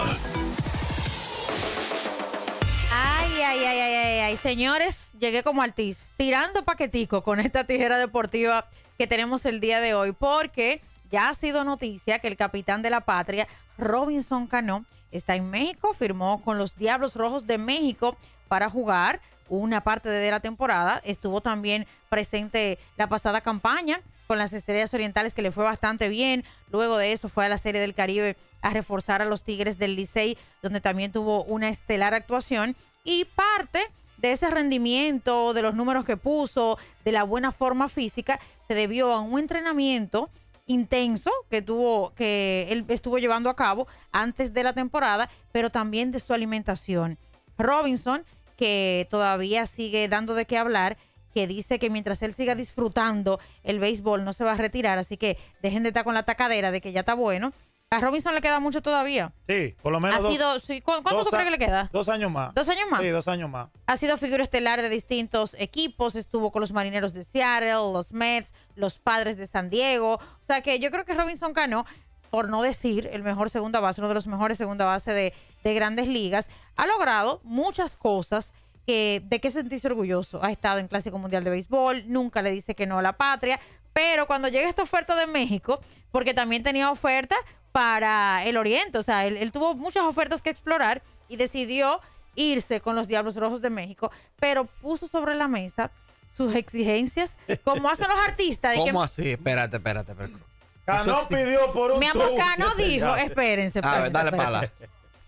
Ay, ay, ay, ay, ay, ay. Señores, llegué como artista, tirando paquetico con esta tijera deportiva que tenemos el día de hoy, porque ya ha sido noticia que el capitán de la patria, Robinson Cano, está en México, firmó con los Diablos Rojos de México para jugar una parte de la temporada. Estuvo también presente la pasada campaña con las Estrellas Orientales que le fue bastante bien. Luego de eso fue a la Serie del Caribe a reforzar a los Tigres del Licey, donde también tuvo una estelar actuación. Y parte de ese rendimiento, de los números que puso, de la buena forma física, se debió a un entrenamiento intenso que tuvo que él estuvo llevando a cabo antes de la temporada, pero también de su alimentación. Robinson que todavía sigue dando de qué hablar, que dice que mientras él siga disfrutando el béisbol no se va a retirar, así que dejen de estar con la tacadera de que ya está bueno. A Robinson le queda mucho todavía. Sí, por lo menos. Ha sido, ¿Cuánto que le queda? Dos años más. ¿Dos años más? Sí, dos años más. Ha sido figura estelar de distintos equipos. Estuvo con los Marineros de Seattle, los Mets, los Padres de San Diego. O sea que yo creo que Robinson Cano por no decir el mejor segunda base, uno de los mejores segunda base de, grandes ligas, ha logrado muchas cosas. Que, ¿De qué sentirse orgulloso? Ha estado en Clásico Mundial de Béisbol, nunca le dice que no a la patria, pero cuando llega esta oferta de México, porque también tenía oferta para el Oriente, o sea, él, tuvo muchas ofertas que explorar y decidió irse con los Diablos Rojos de México, pero puso sobre la mesa sus exigencias, como hacen los artistas. ¿Cómo así? Espérate, espérate, espérate. Cano pidió por un Mi amor, Cano dijo, espérense. A dale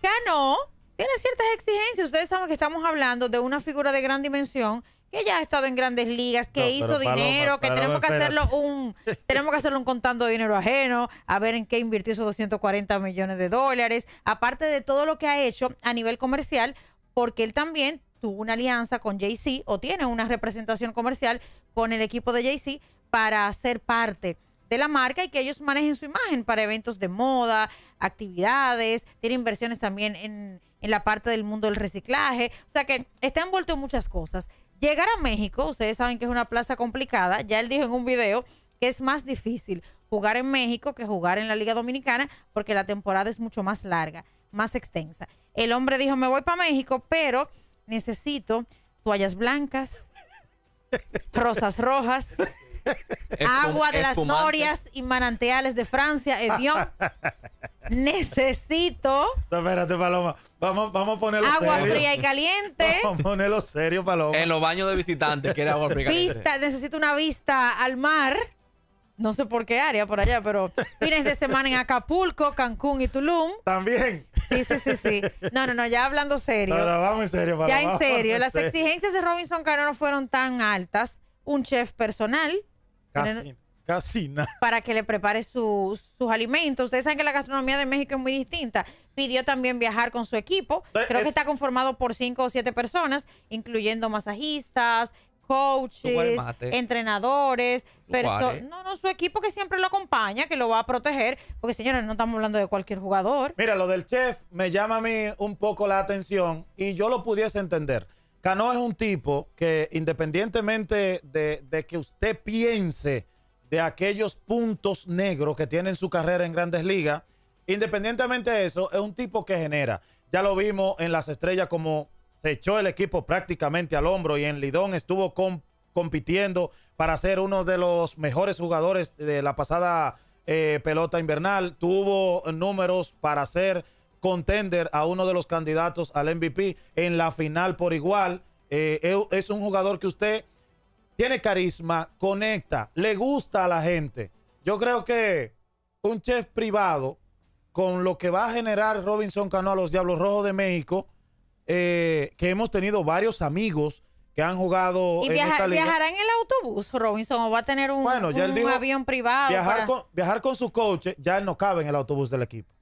Cano tiene ciertas exigencias. Ustedes saben que estamos hablando de una figura de gran dimensión que ya ha estado en grandes ligas, que hizo dinero, que tenemos que hacerlo un tenemos que hacerlo un contando de dinero ajeno, a ver en qué invirtió esos 240 millones de dólares, aparte de todo lo que ha hecho a nivel comercial, porque él también tuvo una alianza con Jay-Z o tiene una representación comercial con el equipo de Jay-Z para ser parte de la marca y que ellos manejen su imagen para eventos de moda, actividades, tiene inversiones también en, en la parte del mundo del reciclaje, o sea que está envuelto en muchas cosas. Llegar a México, ustedes saben que es una plaza complicada, ya él dijo en un video que es más difícil jugar en México que jugar en la Liga Dominicana porque la temporada es mucho más larga, más extensa. El hombre dijo, me voy para México, pero necesito toallas blancas, rosas rojas, Agua de las norias y manantiales de Francia, Edión. Necesito. espérate, Paloma. Vamos, vamos a ponerlo agua fría y caliente. Vamos a ponerlo serio, Paloma. En los baños de visitantes, era agua fría necesito una vista al mar. No sé por qué área por allá, pero fines de semana en Acapulco, Cancún y Tulum. También. Sí, sí, sí, sí. No, no, no, ya hablando serio. vamos en serio, Ya en serio. Las exigencias de Robinson Cano no fueron tan altas. Un chef personal, Casi, Para que le prepare sus alimentos. Ustedes saben que la gastronomía de México es muy distinta. Pidió también viajar con su equipo. Creo que está conformado por cinco o siete personas, incluyendo masajistas, coaches, entrenadores, No, no, su equipo que siempre lo acompaña, que lo va a proteger, porque señores, no estamos hablando de cualquier jugador. Mira, lo del chef me llama a mí un poco la atención y yo lo pudiese entender. Cano es un tipo que independientemente de, que usted piense de aquellos puntos negros que tiene en su carrera en grandes ligas, independientemente de eso, es un tipo que genera. Ya lo vimos en las estrellas como se echó el equipo prácticamente al hombro y en Lidón estuvo compitiendo para ser uno de los mejores jugadores de la pasada eh, pelota invernal. Tuvo números para ser contender a uno de los candidatos al MVP en la final por igual. Eh, es un jugador que usted tiene carisma, conecta, le gusta a la gente. Yo creo que un chef privado, con lo que va a generar Robinson Cano a los Diablos Rojos de México, eh, que hemos tenido varios amigos que han jugado ¿Y viajará en el autobús Robinson o va a tener un, avión privado? viajar con su coche, ya él no cabe en el autobús del equipo.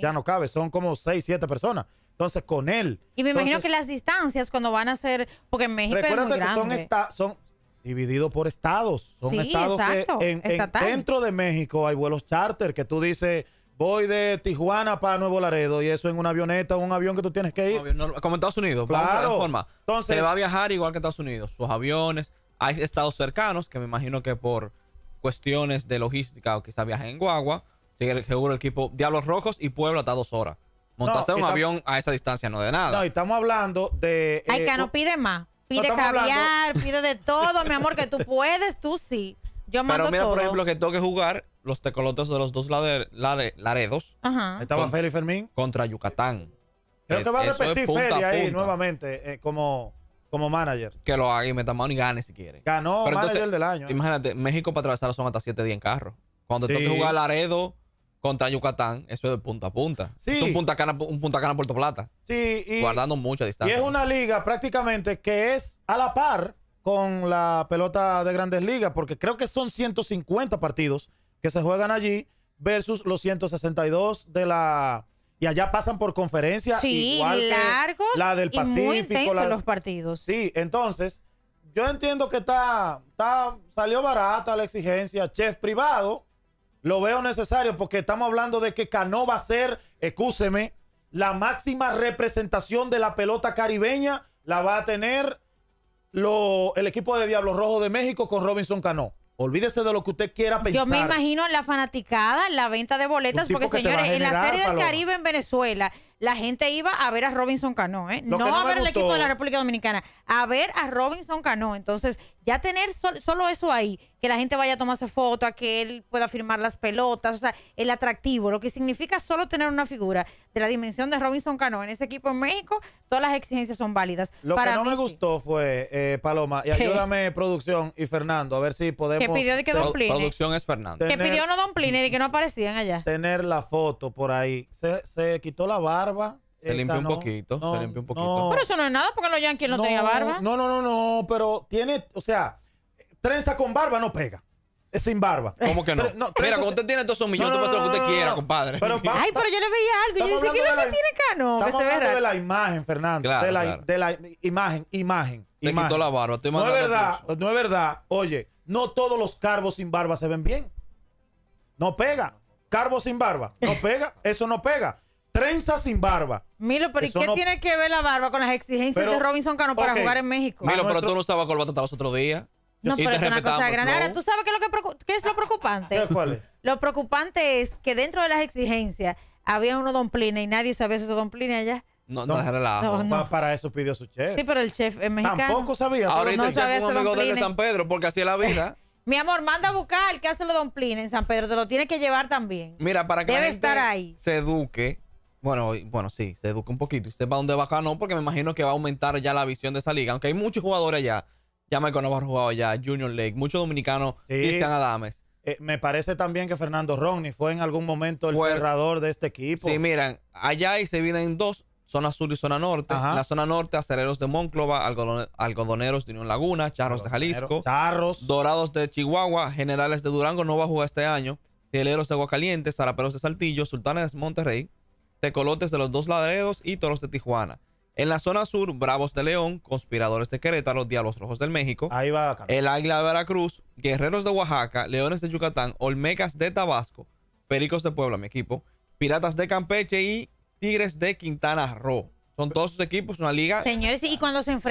Ya no cabe, son como seis, siete personas. Entonces, con él. Y me imagino que las distancias cuando van a ser, porque en México es muy grande. que son, divididos por estados. Son sí, exacto, en, dentro de México hay vuelos charter que tú dices, voy de Tijuana para Nuevo Laredo y eso en una avioneta, o un avión que tú tienes que ir. Como en Estados Unidos, claro. Forma. Entonces, se va a viajar igual que Estados Unidos, sus aviones. Hay estados cercanos que me imagino que por cuestiones de logística o quizá viajen en guagua seguro el equipo Diablos Rojos y Puebla está dos horas. Montarse un avión a esa distancia no de nada. No, y estamos hablando de. Eh, Ay, que no pide más. Pide caviar, pide de todo, mi amor, que tú puedes, tú sí. Yo mando Pero mira, por ejemplo, que tengo que jugar los tecolotes de los dos lados de laredos. Ajá. Estaba Feli y Fermín. Contra Yucatán. Creo eh, que va a repetir Feli ahí nuevamente eh, como, como manager. Que lo haga y meta mano y gane si quiere. Ganó Pero manager del año. Imagínate, México para atravesar son hasta 7 días en carro. Cuando tengo que jugar Laredo, contra Yucatán, eso es de punta a punta. Sí. Es un punta cana, un punta Puerto Plata. Sí, y, guardando mucha distancia. Y es una liga prácticamente que es a la par con la pelota de grandes ligas, porque creo que son 150 partidos que se juegan allí versus los 162 de la... Y allá pasan por conferencia. Sí, igual la del Pacífico. Y muy los partidos. Sí, entonces, yo entiendo que está, está, salió barata la exigencia. Chef privado, lo veo necesario porque estamos hablando de que Cano va a ser, escúcheme, la máxima representación de la pelota caribeña la va a tener lo, el equipo de Diablo Rojo de México con Robinson Cano. Olvídese de lo que usted quiera pensar. Yo me imagino la fanaticada, la venta de boletas, porque señores, en la Serie del Caribe en Venezuela, la gente iba a ver a Robinson Cano, ¿eh? no, a ver el equipo de la República Dominicana, a ver a Robinson Cano. Entonces, ya tener solo eso ahí, que la gente vaya a tomarse foto, a que él pueda firmar las pelotas, o sea, el atractivo, lo que significa solo tener una figura de la dimensión de Robinson Cano en ese equipo en México, todas las exigencias son válidas. Lo que no me gustó fue, eh, Paloma, y ayúdame, producción y Fernando, a ver si podemos. Que pidió de que Don Producción es Fernando. que pidió no Don Pline, de que no aparecían allá. Tener la foto por ahí. Se, se quitó la barra se limpió un poquito, se limpió un poquito. pero eso no es nada porque los Yankees no, tenían barba. No, no, no, no, pero tiene, o sea, trenza con barba no pega. Es sin barba. ¿Cómo que no? Mira, como usted tiene todos esos millones, no, no, lo que usted quiera, compadre. Pero, Ay, pero yo le veía algo. Yo decía, ¿qué es lo que tiene Cano? Estamos que de la imagen, Fernando. de, la, de, la, imagen, imagen. Se quitó la barba. Estoy no es verdad, no es verdad. Oye, no todos los carbos sin barba se ven bien. No pega. carbos sin barba, no pega. Eso no pega trenza sin barba. Milo, pero ¿y qué tiene que ver la barba con las exigencias de Robinson Cano para jugar en México? Milo, pero tú no estabas con el batata los otros días. no, pero es una cosa grande. Ahora, ¿tú sabes qué es lo, que qué es preocupante? ¿Cuál es? Lo preocupante es que dentro de las exigencias había uno domplina y nadie sabía si eso domplina allá. No, no, No. relajo. No, ah, Para eso pidió su chef. Sí, pero el chef es mexicano. Tampoco sabía. Ahora Ahorita no un amigo de San Pedro, porque así es la vida. Mi amor, manda a buscar el que hace Don domplines en San Pedro. Te lo tiene que llevar también. Mira, para que la ahí. se eduque bueno, bueno, sí, se educa un poquito y sepa dónde va acá, no, porque me imagino que va a aumentar ya la visión de esa liga. Aunque hay muchos jugadores allá ya me conoce ha jugado allá, Junior League, muchos dominicanos, Cristian Adames. Eh, me parece también que Fernando Romney fue en algún momento el cerrador de este equipo. Sí, miran, allá y se vienen dos, zona sur y zona norte. la zona norte, acereros de Monclova, algodoneros de Unión Laguna, charros de Jalisco, charros. dorados de Chihuahua, generales de Durango no va a jugar este año, rieleros de Caliente, Saraperos de Saltillo, sultanes de Monterrey, Tecolotes de los Dos ladreros y Toros de Tijuana. En la zona sur, Bravos de León, Conspiradores de Querétaro, Diablos Rojos del México, Ahí va el Águila de Veracruz, Guerreros de Oaxaca, Leones de Yucatán, Olmecas de Tabasco, Pericos de Puebla, mi equipo, Piratas de Campeche y Tigres de Quintana Roo. Son todos sus equipos, una liga. Señores, y cuando se a los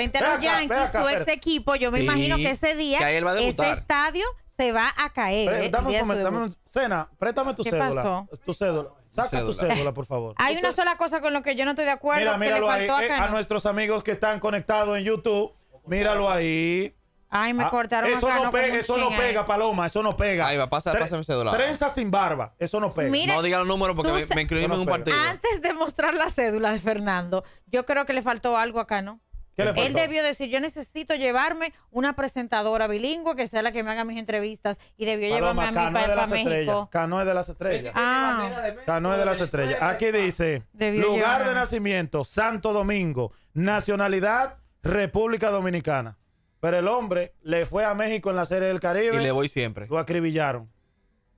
Yankees, su ex equipo, yo me imagino que ese día, ese estadio se va a caer. ¿eh? dame, Cena, préstame tu ¿Qué cédula. Tu cédula. Saca tu cédula, por favor. Hay una sola cosa con lo que yo no estoy de acuerdo. Mira, míralo que le faltó eh, ahí. A nuestros amigos que están conectados en YouTube, míralo ahí. Ay, me ah, cortaron Eso no pega, eso no pega, Paloma, eso no pega. Ahí va, pasa, mi cédula. Trenza sin barba, eso no pega. no diga los números porque me, me en un partido. Antes de mostrar la cédula de Fernando, yo creo que le faltó algo acá, ¿no? Él debió decir, yo necesito llevarme una presentadora bilingüe que sea la que me haga mis entrevistas y debió llevarme a mi país, para México. Canoe de las estrellas. Ah. Canoe de las estrellas. Aquí dice, lugar de nacimiento, Santo Domingo, nacionalidad, República Dominicana. Pero el hombre le fue a México en la Serie del Caribe. Y le voy siempre. Lo acribillaron.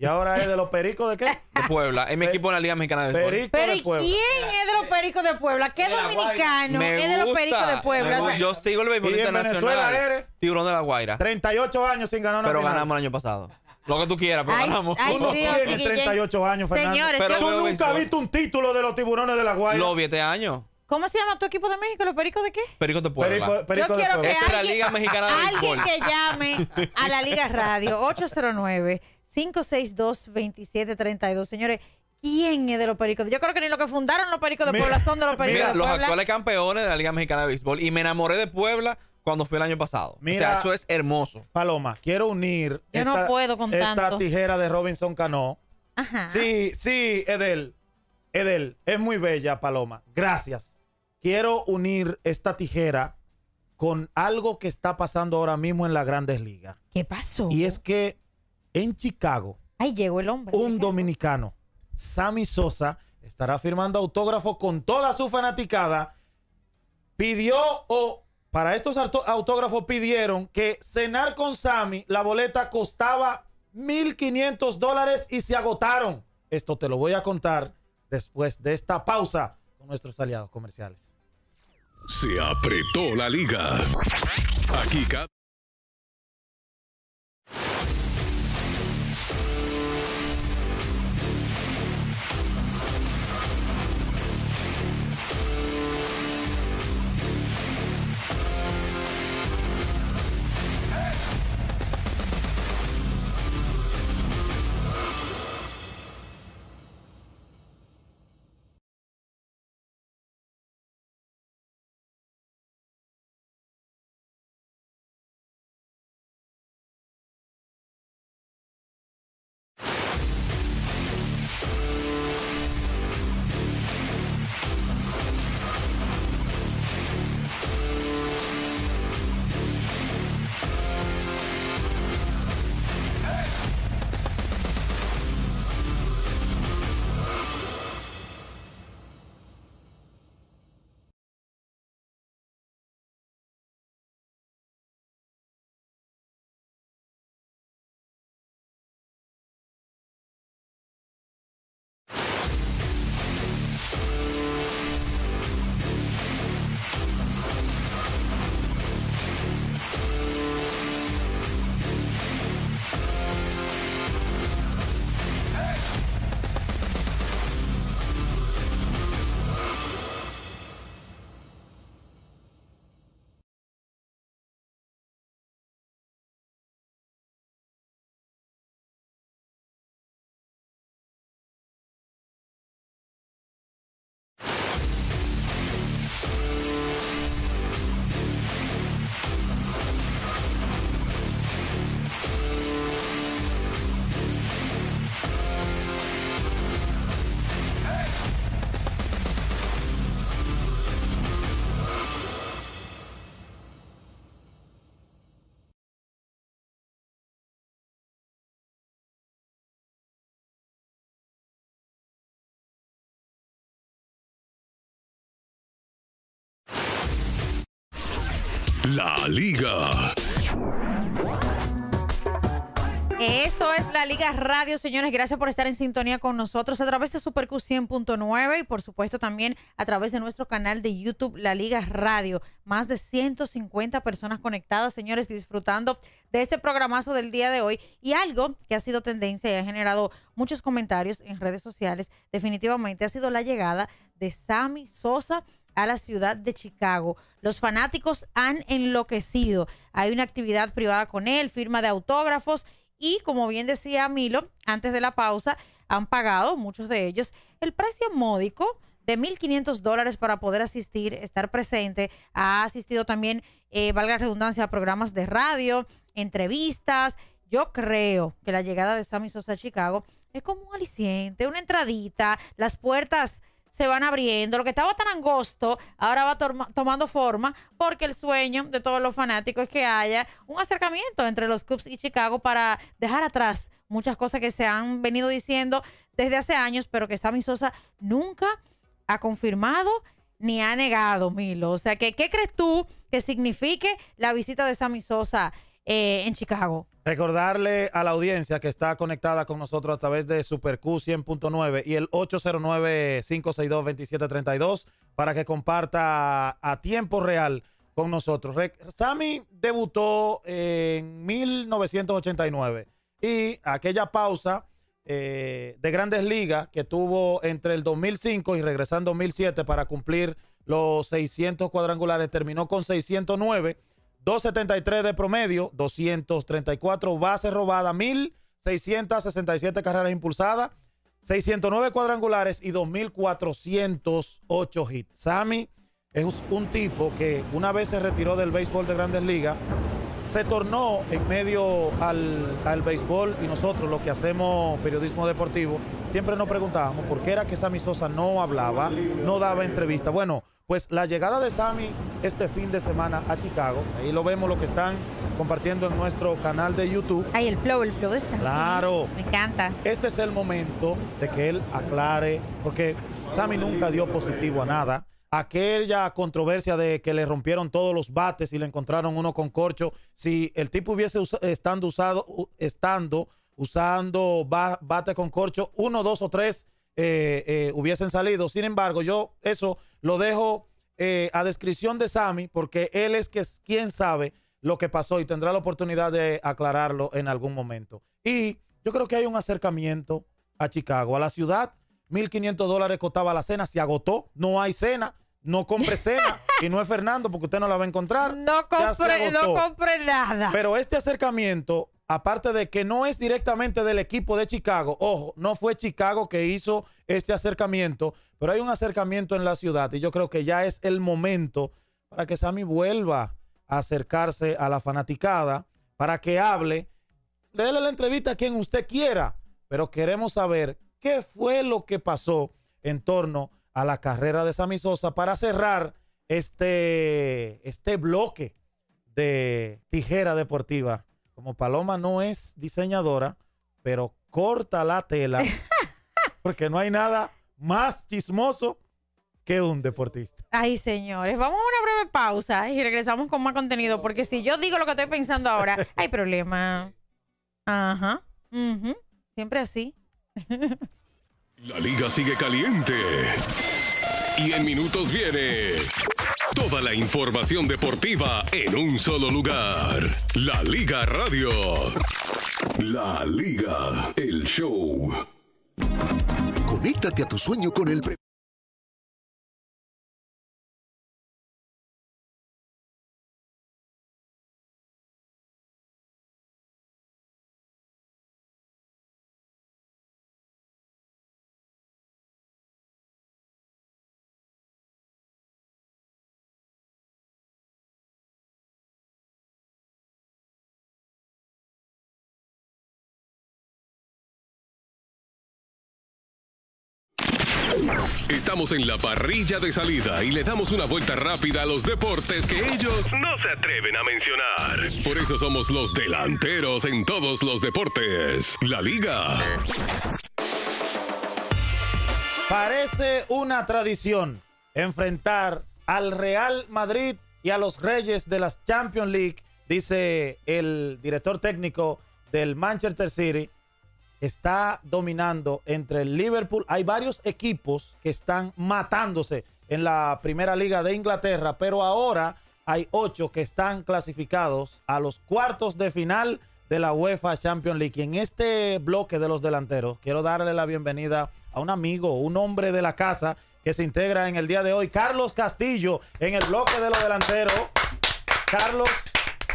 Y ahora es de los pericos de qué? De Puebla. Es mi equipo en la Liga Mexicana de Puebla. Pero de Puebla. quién es de los pericos de Puebla? ¿Qué dominicano es de los pericos de Puebla? Yo sigo el béisbol Y Venezuela eres Tiburón de la Guaira. 38 años sin ganar una Pero ganamos el año pasado. Lo que tú quieras, pero ganamos. Tú no tienes 38 años, Fernando. Señores, Pero Tú nunca has visto un título de los tiburones de la Guaira. no vi años. ¿cómo se llama tu equipo de México? ¿Los pericos de qué? Pericos de Puebla. Yo de quiero la Liga Mexicana de alguien que llame a la Liga Radio 809 562-2732. Señores, ¿quién es de los pericos? Yo creo que ni los que fundaron los pericos de Puebla son de los pericos. Mira, los actuales campeones de la Liga Mexicana de Béisbol. Y me enamoré de Puebla cuando fue el año pasado. Mira, o sea, eso es hermoso. Paloma, quiero unir esta, no puedo esta tijera de Robinson Cano. Ajá. Sí, sí, Edel. Edel, es muy bella, Paloma. Gracias. Quiero unir esta tijera con algo que está pasando ahora mismo en las grandes ligas. ¿Qué pasó? Y es que en Chicago. Un dominicano, Sammy Sosa, estará firmando autógrafo con toda su fanaticada. Pidió o para estos autógrafos pidieron que cenar con Sammy, la boleta costaba 1.500 dólares y se agotaron. Esto te lo voy a contar después de esta pausa con nuestros aliados comerciales. Se apretó la liga. Aquí La Liga. Esto es la Liga Radio, señores. Gracias por estar en sintonía con nosotros a través de Supercu 100.9 y por supuesto también a través de nuestro canal de YouTube, La Liga Radio. Más de 150 personas conectadas, señores, disfrutando de este programazo del día de hoy. Y algo que ha sido tendencia y ha generado muchos comentarios en redes sociales, definitivamente ha sido la llegada de Sammy Sosa a la ciudad de Chicago. Los fanáticos han enloquecido. Hay una actividad privada con él, firma de autógrafos y, como bien decía Milo, antes de la pausa, han pagado, muchos de ellos, el precio módico de 1.500 dólares para poder asistir, estar presente. Ha asistido también, eh, valga la redundancia, a programas de radio, entrevistas. Yo creo que la llegada de Sammy Sosa a Chicago es como un aliciente, una entradita, las puertas se van abriendo. Lo que estaba tan angosto ahora va tomando forma porque el sueño de todos los fanáticos es que haya un acercamiento entre los Cubs y Chicago para dejar atrás muchas cosas que se han venido diciendo desde hace años, pero que Sammy Sosa nunca ha confirmado ni ha negado, Milo. O sea, que, ¿qué crees tú que signifique la visita de Sammy Sosa? Eh, en Chicago. Recordarle a la audiencia que está conectada con nosotros a través de SuperQ 100.9 y el 809-562-2732 para que comparta a tiempo real con nosotros. Sammy debutó en 1989 y aquella pausa eh, de grandes ligas que tuvo entre el 2005 y regresando en 2007 para cumplir los 600 cuadrangulares terminó con 609 273 de promedio, 234 bases robadas, 1.667 carreras impulsadas, 609 cuadrangulares y 2.408 hits. Sammy es un tipo que una vez se retiró del béisbol de grandes ligas, se tornó en medio al, béisbol y nosotros lo que hacemos periodismo deportivo, siempre nos preguntábamos por qué era que Sammy Sosa no hablaba, no daba entrevista. Bueno, pues la llegada de Sammy este fin de semana a Chicago, ahí lo vemos lo que están compartiendo en nuestro canal de YouTube. Ay, el flow, el flow de Claro. Me encanta. Este es el momento de que él aclare, porque Sammy nunca dio positivo a nada. Aquella controversia de que le rompieron todos los bates y le encontraron uno con corcho, si el tipo hubiese estado estando usado, estando usando bate con corcho, uno, dos o tres, eh, eh, hubiesen salido. Sin embargo, yo eso lo dejo eh, a descripción de Sammy porque él es quien sabe lo que pasó y tendrá la oportunidad de aclararlo en algún momento. Y yo creo que hay un acercamiento a Chicago, a la ciudad. 1.500 dólares costaba la cena, se agotó, no hay cena, no compre cena. y no es Fernando porque usted no la va a encontrar. No no compre nada. Pero este acercamiento aparte de que no es directamente del equipo de Chicago, ojo, no fue Chicago que hizo este acercamiento, pero hay un acercamiento en la ciudad y yo creo que ya es el momento para que Sammy vuelva a acercarse a la fanaticada, para que hable, le déle la entrevista a quien usted quiera, pero queremos saber qué fue lo que pasó en torno a la carrera de Sammy Sosa para cerrar este, este bloque de tijera deportiva como Paloma no es diseñadora, pero corta la tela, porque no hay nada más chismoso que un deportista. Ay, señores, vamos a una breve pausa y regresamos con más contenido, porque si yo digo lo que estoy pensando ahora, hay problema. Ajá. Siempre así. la liga sigue caliente. Y en minutos viene Toda la información deportiva en un solo lugar. La Liga Radio. La Liga, el show. Conéctate a tu sueño con el Estamos en la parrilla de salida y le damos una vuelta rápida a los deportes que ellos no se atreven a mencionar. Por eso somos los delanteros en todos los deportes. La liga. Parece una tradición enfrentar al Real Madrid y a los Reyes de la Champions League, dice el director técnico del Manchester City, está dominando entre el Liverpool. Hay varios equipos que están matándose en la primera liga de Inglaterra, pero ahora hay ocho que están clasificados a los cuartos de final de la UEFA Champions League. Y en este bloque de los delanteros, quiero darle la bienvenida a un amigo, un hombre de la casa que se integra en el día de hoy, Carlos Castillo, en el bloque de los delanteros. Carlos,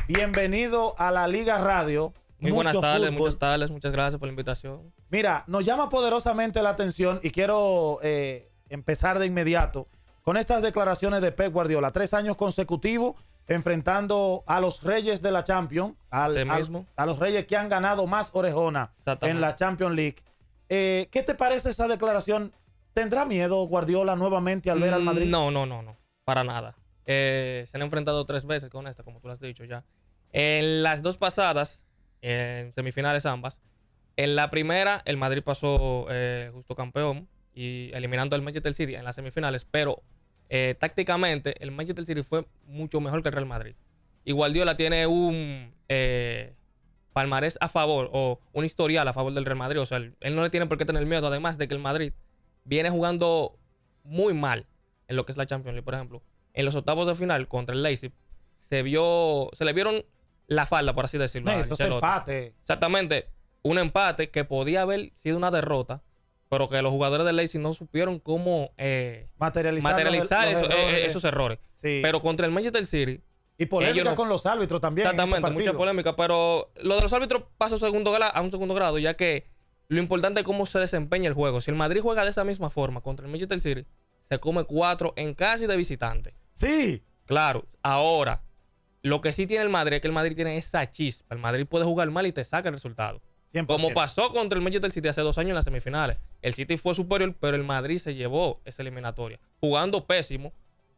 bienvenido a la Liga Radio. Muy buenas tardes, muchas tardes, muchas gracias por la invitación. Mira, nos llama poderosamente la atención y quiero eh, empezar de inmediato con estas declaraciones de Pep Guardiola. Tres años consecutivos enfrentando a los reyes de la Champions, al, mismo. A, los reyes que han ganado más orejona en la Champions League. Eh, ¿Qué te parece esa declaración? ¿Tendrá miedo Guardiola nuevamente al ver al mm, Madrid? No, no, no, no, para nada. Eh, se han enfrentado tres veces con esta, como tú lo has dicho ya. En las dos pasadas en semifinales ambas. En la primera, el Madrid pasó eh, justo campeón y eliminando al Manchester City en las semifinales, pero eh, tácticamente el Manchester City fue mucho mejor que el Real Madrid. Igual la tiene un eh, palmarés a favor o un historial a favor del Real Madrid. O sea, él, no le tiene por qué tener miedo, además de que el Madrid viene jugando muy mal en lo que es la Champions League, por ejemplo. En los octavos de final contra el Leipzig se vio, se le vieron la falda, por así decirlo. empate. Exactamente. Un empate que podía haber sido una derrota, pero que los jugadores de Leipzig no supieron cómo eh, materializar, eh, esos, errores. Pero contra el Manchester City. Y polémica con los árbitros también. Exactamente, mucha polémica. Pero lo de los árbitros pasa a un segundo, a un segundo grado, ya que lo importante es cómo se desempeña el juego. Si el Madrid juega de esa misma forma contra el Manchester City, se come cuatro en casi de visitante. Sí. Claro, ahora, lo que sí tiene el Madrid es que el Madrid tiene esa chispa. El Madrid puede jugar mal y te saca el resultado. Como pasó contra el Manchester City hace dos años en las semifinales. El City fue superior, pero el Madrid se llevó esa eliminatoria. Jugando pésimo,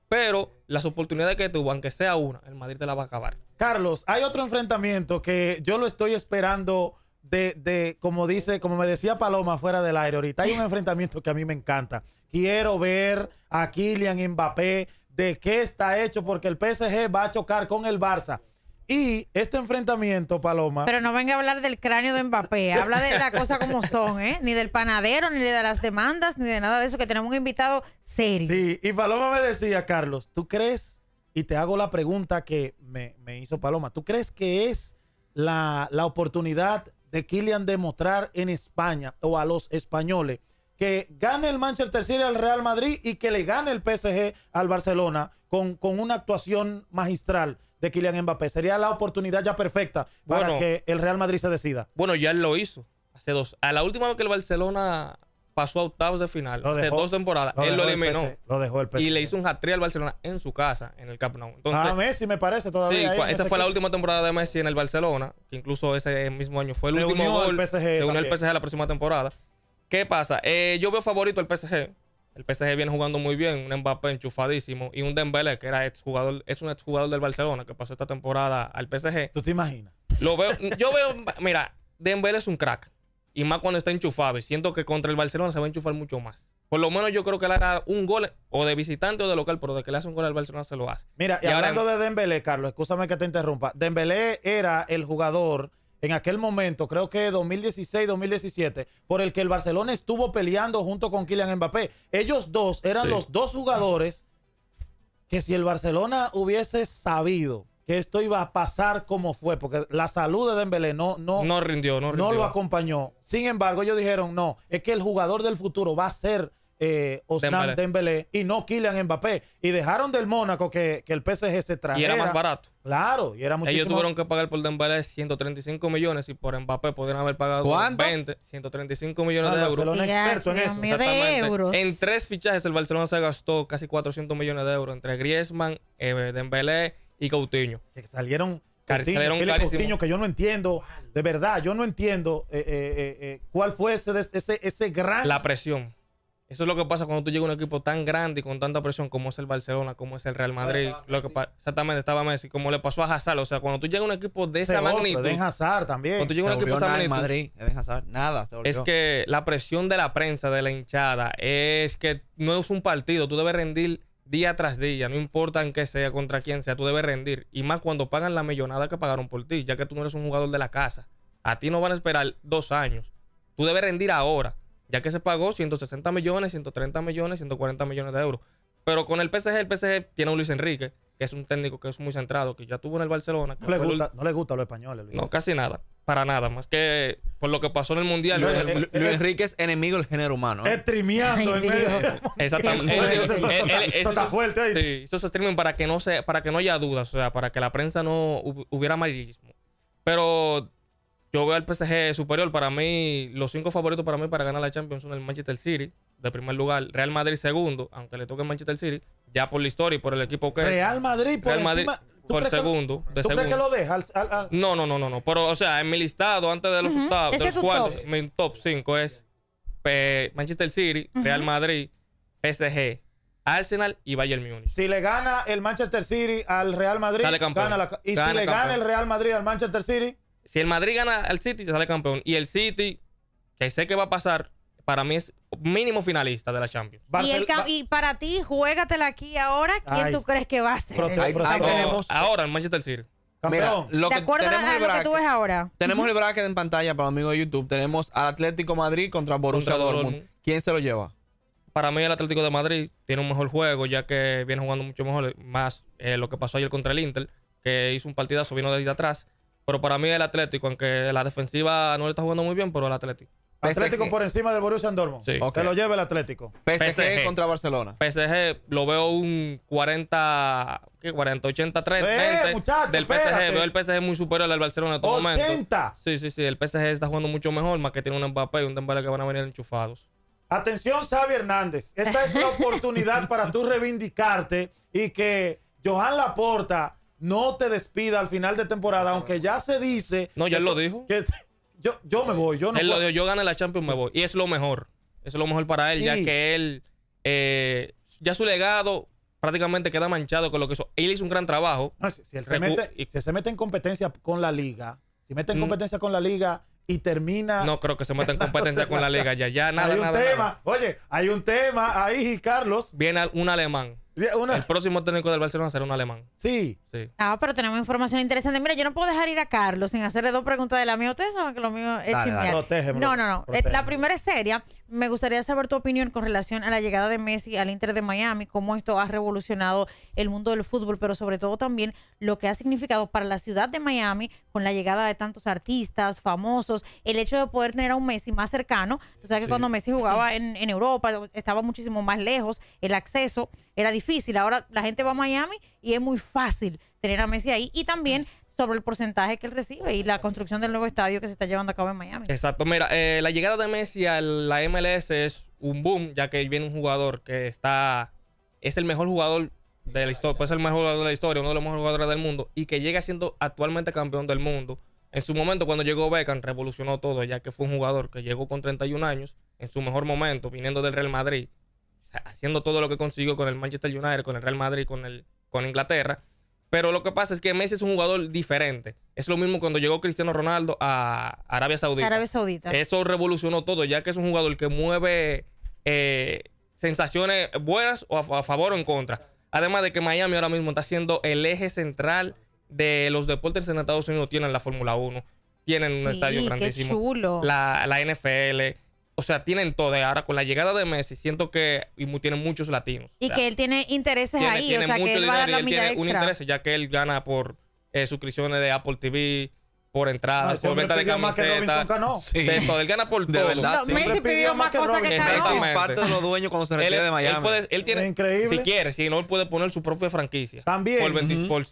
pero las oportunidades que tuvo, aunque sea una, el Madrid te la va a acabar. Carlos, hay otro enfrentamiento que yo lo estoy esperando de, como dice, como me decía Paloma fuera del aire ahorita. Hay un enfrentamiento que a mí me encanta. Quiero ver a Kylian Mbappé de qué está hecho, porque el PSG va a chocar con el Barça. Y este enfrentamiento, Paloma. Pero no venga a hablar del cráneo de Mbappé, habla de la cosa como son, ¿eh? Ni del panadero, ni de las demandas, ni de nada de eso, que tenemos un invitado serio. Sí, y Paloma me decía, Carlos, ¿tú crees? Y te hago la pregunta que me, hizo Paloma, ¿tú crees que es la, oportunidad de Kylian demostrar en España o a los españoles que gane el Manchester City al Real Madrid y que le gane el PSG al Barcelona con, una actuación magistral de Kylian Mbappé. Sería la oportunidad ya perfecta para que el Real Madrid se decida. Bueno, ya lo hizo. Hace dos. A la última vez que el Barcelona pasó a octavos de final, de hace dos temporadas, él lo eliminó. Y le hizo un hat al Barcelona en su casa, en el Camp Nou. a Messi me parece todavía. Sí, esa fue la última temporada de Messi en el Barcelona, que incluso ese mismo año fue el último gol. se unió PSG la próxima temporada. ¿Qué pasa? Eh, yo veo favorito el PSG. El PSG viene jugando muy bien, un Mbappé enchufadísimo y un Dembélé que era exjugador, es un exjugador del Barcelona que pasó esta temporada al PSG. ¿Tú te imaginas? Lo veo, yo veo, mira, Dembélé es un crack y más cuando está enchufado y siento que contra el Barcelona se va a enchufar mucho más. Por lo menos yo creo que le hará un gol o de visitante o de local, pero de que le hace un gol al Barcelona se lo hace. Mira, y, hablando de Dembélé, Carlos, escúchame que te interrumpa. Dembélé era el jugador en aquel momento, creo que 2016-2017, por el que el Barcelona estuvo peleando junto con Kylian Mbappé. Ellos dos eran los dos jugadores que si el Barcelona hubiese sabido que esto iba a pasar como fue, porque la salud de Dembélé no, no, rindió, no, no lo acompañó. Sin embargo, ellos dijeron, no, es que el jugador del futuro va a ser eh, Dembélé. y no Kylian Mbappé. Y dejaron del Mónaco que, el PSG se trajera. Y era más barato. Claro, y era muchísimo. Ellos tuvieron que pagar por Dembélé 135 millones y por Mbappé podrían haber pagado 20, 135 millones de euros. en tres fichajes el Barcelona se gastó casi 400 millones de euros entre Griezmann, eh, Dembélé y Coutinho. Que salieron Coutinho, Coutinho, que yo no entiendo, de verdad, yo no entiendo eh, eh, cuál fue ese, ese, ese gran... La presión. Eso es lo que pasa cuando tú llegas a un equipo tan grande y con tanta presión como es el Barcelona, como es el Real Madrid. lo que exactamente estaba Messi, como le pasó a Hazard. O sea, cuando tú llegas a un equipo de esa magnitud. De Hazard también. Cuando tú llegas a un equipo de esa magnitud. Madrid, de Hazard, nada. es que la presión de la prensa, de la hinchada, es que no es un partido. Tú debes rendir día tras día, no importa en qué sea, contra quién sea, tú debes rendir. Y más cuando pagan la millonada que pagaron por ti, ya que tú no eres un jugador de la casa. A ti no van a esperar dos años. Tú debes rendir ahora ya que se pagó 160 millones, 130 millones, 140 millones de euros. Pero con el PSG, el PSG tiene a Luis Enrique, que es un técnico que es muy centrado, que ya tuvo en el Barcelona. no, le gusta, los españoles, Luis. No, casi nada. Para nada, más que por lo que pasó en el Mundial. Luis, eh, eh, eh, Enrique es enemigo del género humano. ¿eh? en medio. Exactamente. Eso está fuerte ahí. Sí, eso se streaming para que, no se, para que no haya dudas, o sea, para que la prensa no hubiera amarillismo. Pero yo veo al PSG superior. Para mí, los cinco favoritos para mí para ganar la Champions son el Manchester City, de primer lugar. Real Madrid segundo, aunque le toque el Manchester City. Ya por la historia y por el equipo que Real Madrid por Real Madrid, por segundo. de segundo. que lo deja? No, no, no, no, Pero, o sea, en mi listado, antes de los uh mi top 5 es Manchester City, Real Madrid, PSG, Arsenal y Bayern Múnich. Si le gana el Manchester City al Real Madrid, Gana la... y si le gana el Real Madrid al Manchester City si el Madrid gana al City, se sale campeón. Y el City, que sé que va a pasar, para mí es mínimo finalista de la Champions. Y, y para ti, juégatela aquí ahora. ¿Quién tú crees que va a ser? Ahora, el Manchester City. Mira, lo de que acuerdo a lo que tú ves ahora. Tenemos el bracket en pantalla para los amigos de YouTube. Tenemos al Atlético Madrid contra Borussia Dortmund. ¿Quién se lo lleva? Para mí el Atlético de Madrid tiene un mejor juego ya que viene jugando mucho mejor. Más eh, lo que pasó ayer contra el Inter, que hizo un partidazo, vino desde atrás. Pero para mí el Atlético, aunque la defensiva no le está jugando muy bien, pero el Atlético. Atlético por encima del Borussia Dortmund. Sí. Que lo lleve el Atlético. PSG, contra Barcelona. PSG lo veo un 40, ¿qué? 40, 80, 30. Eh, del PSG. Veo el PSG muy superior al Barcelona en todo momento. ¿80? Sí, sí, sí. El PSG está jugando mucho mejor, más que tiene un Mbappé y un Dembélé que van a venir enchufados. Atención, Xavi Hernández. Esta es la oportunidad para tú reivindicarte y que Johan Laporta no te despida al final de temporada, aunque ya se dice. No, ya lo dijo. Que yo, yo me voy. Yo no él lo dijo, yo gano la Champions, me voy. Y es lo mejor. Es lo mejor para él, ya que él. Eh, ya su legado prácticamente queda manchado con lo que hizo. Él hizo un gran trabajo. si, él se mete, se mete, en competencia con la liga, si mete en mm. competencia con la liga y termina. No creo que se meta en competencia con la liga ya. Ya nada, hay un tema. Oye, hay un tema ahí, Carlos. Viene un alemán. El próximo técnico del Barcelona será un alemán. Sí. Ah, pero tenemos información interesante. Mira, yo no puedo dejar ir a Carlos sin hacerle dos preguntas de la mía. Ustedes que lo mío es dale, No, no, no. Eh, la primera es seria. Me gustaría saber tu opinión con relación a la llegada de Messi al Inter de Miami, cómo esto ha revolucionado el mundo del fútbol, pero sobre todo también lo que ha significado para la ciudad de Miami con la llegada de tantos artistas, famosos, el hecho de poder tener a un Messi más cercano. O sea que cuando Messi jugaba en, en Europa, estaba muchísimo más lejos el acceso era difícil. Ahora la gente va a Miami y es muy fácil tener a Messi ahí y también sobre el porcentaje que él recibe y la construcción del nuevo estadio que se está llevando a cabo en Miami. Exacto, mira, eh, la llegada de Messi a la MLS es un boom, ya que viene un jugador que está, es el mejor jugador de la historia, puede ser el mejor jugador de la historia, uno de los mejores jugadores del mundo y que llega siendo actualmente campeón del mundo. En su momento, cuando llegó Beckham, revolucionó todo, ya que fue un jugador que llegó con 31 años, en su mejor momento, viniendo del Real Madrid, haciendo todo lo que consiguió con el Manchester United, con el Real Madrid, con, el, con Inglaterra. Pero lo que pasa es que Messi es un jugador diferente. Es lo mismo cuando llegó Cristiano Ronaldo a Arabia Saudita. Saudita. Eso revolucionó todo, ya que es un jugador que mueve eh, sensaciones buenas o a, favor o en contra. Además de que Miami ahora mismo está siendo el eje central de los deportes en Estados Unidos. Tienen la Fórmula 1, tienen un estadio grandísimo. La, la NFL o sea, tienen todo. Eh, ahora con la llegada de Messi, siento que tienen muchos latinos. Y que él tiene intereses ahí, o sea, que él va a dar la milla extra. un interés, ya que él gana por eh, suscripciones de Apple TV, por entradas, por venta de camisetas. Sí. De todo. Él gana por de todo. Verdad, Messi pidió más cosas que Cano. Es parte de los dueños cuando se retira de Miami. Él, tiene, si quiere, si no, él puede poner su propia franquicia. También. Por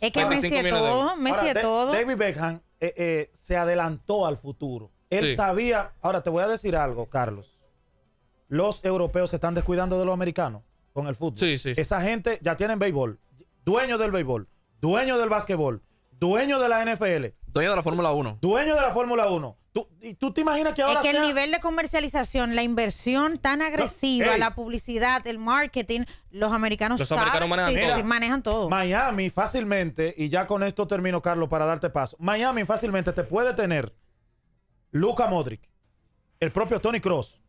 es que Messi es todo, Messi es todo. David Beckham eh, se adelantó al futuro. Él sabía. Ahora te voy a decir algo, Carlos. Los europeos se están descuidando de los americanos con el fútbol. Sí, sí. Esa gente ya tienen béisbol, dueño del béisbol, dueño del básquetbol, dueño de la NFL. Dueño de la Fórmula 1. Dueño de la Fórmula 1. ¿Tú, y tú te imaginas que ahora. Es que el nivel de comercialización, la inversión tan agresiva, la publicidad, el marketing, los americanos, los americanos manejan, todo. manejan todo. Miami fácilmente, y ya con esto termino, Carlos, para darte paso. Miami fácilmente te puede tener Luca Modric, el propio Tony Cross,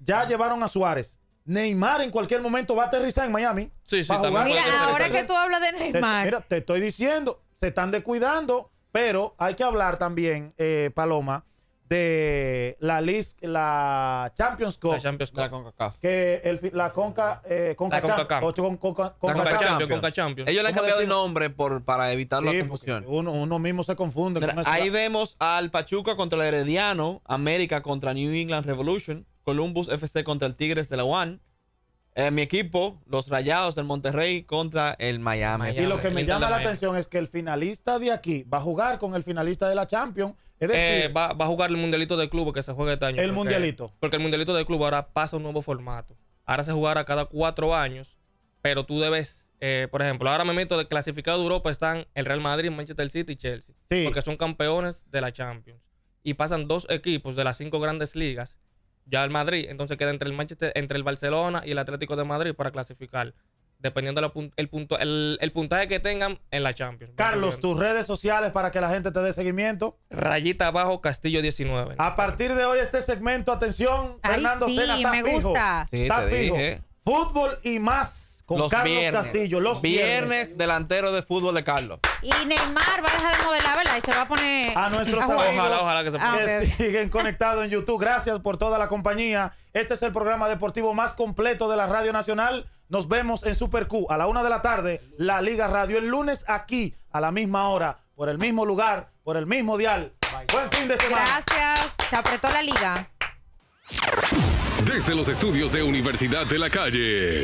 ya ah. llevaron a Suárez. Neymar en cualquier momento va a aterrizar en Miami. Sí, sí, Mira, ahora que tú hablas de Neymar. Te, mira, te estoy diciendo, se están descuidando, pero hay que hablar también, eh, Paloma, de la, la Champions Cup. La La CONCACAF. Que el, la Conca... Eh, la CONCACAF. Champions. Ellos le han cambiado el nombre por, para evitar la pues, confusión. Uno, mismo se confunde. ahí vemos al Pachuca contra el Herediano, América contra New England Revolution, Columbus FC contra el Tigres de la One, eh, mi equipo, los Rayados del Monterrey contra el Miami. Y lo que me llama la atención es que el finalista de aquí va a jugar con el finalista de la Champions eh, va, a jugar el mundialito de club que se juega este año. El mundialito. Porque el mundialito de club ahora pasa un nuevo formato. Ahora se jugará cada cuatro años, pero tú debes, eh, por ejemplo, ahora me meto de clasificado de Europa están el Real Madrid, Manchester City y Chelsea, porque son campeones de la Champions. Y pasan dos equipos de las cinco grandes ligas ya el Madrid, entonces queda entre el Manchester, entre el Barcelona y el Atlético de Madrid para clasificar dependiendo del el punto, el, puntaje que tengan en la Champions. Carlos, tus redes sociales para que la gente te dé seguimiento. Rayita abajo, Castillo 19. A partir de hoy este segmento, atención, Fernando sí, me gusta. Fútbol y más con Carlos Castillo. Los viernes, delantero de fútbol de Carlos. Y Neymar va a dejar de modelar, ¿verdad? Y se va a poner. A nuestros amigos ojalá, que se ponga. Ah, que siguen conectados en YouTube. Gracias por toda la compañía. Este es el programa deportivo más completo de la Radio Nacional. Nos vemos en Super Q a la una de la tarde, la Liga Radio, el lunes aquí a la misma hora, por el mismo lugar, por el mismo dial. Buen fin de semana. Gracias. Se apretó la liga. Desde los estudios de Universidad de la Calle.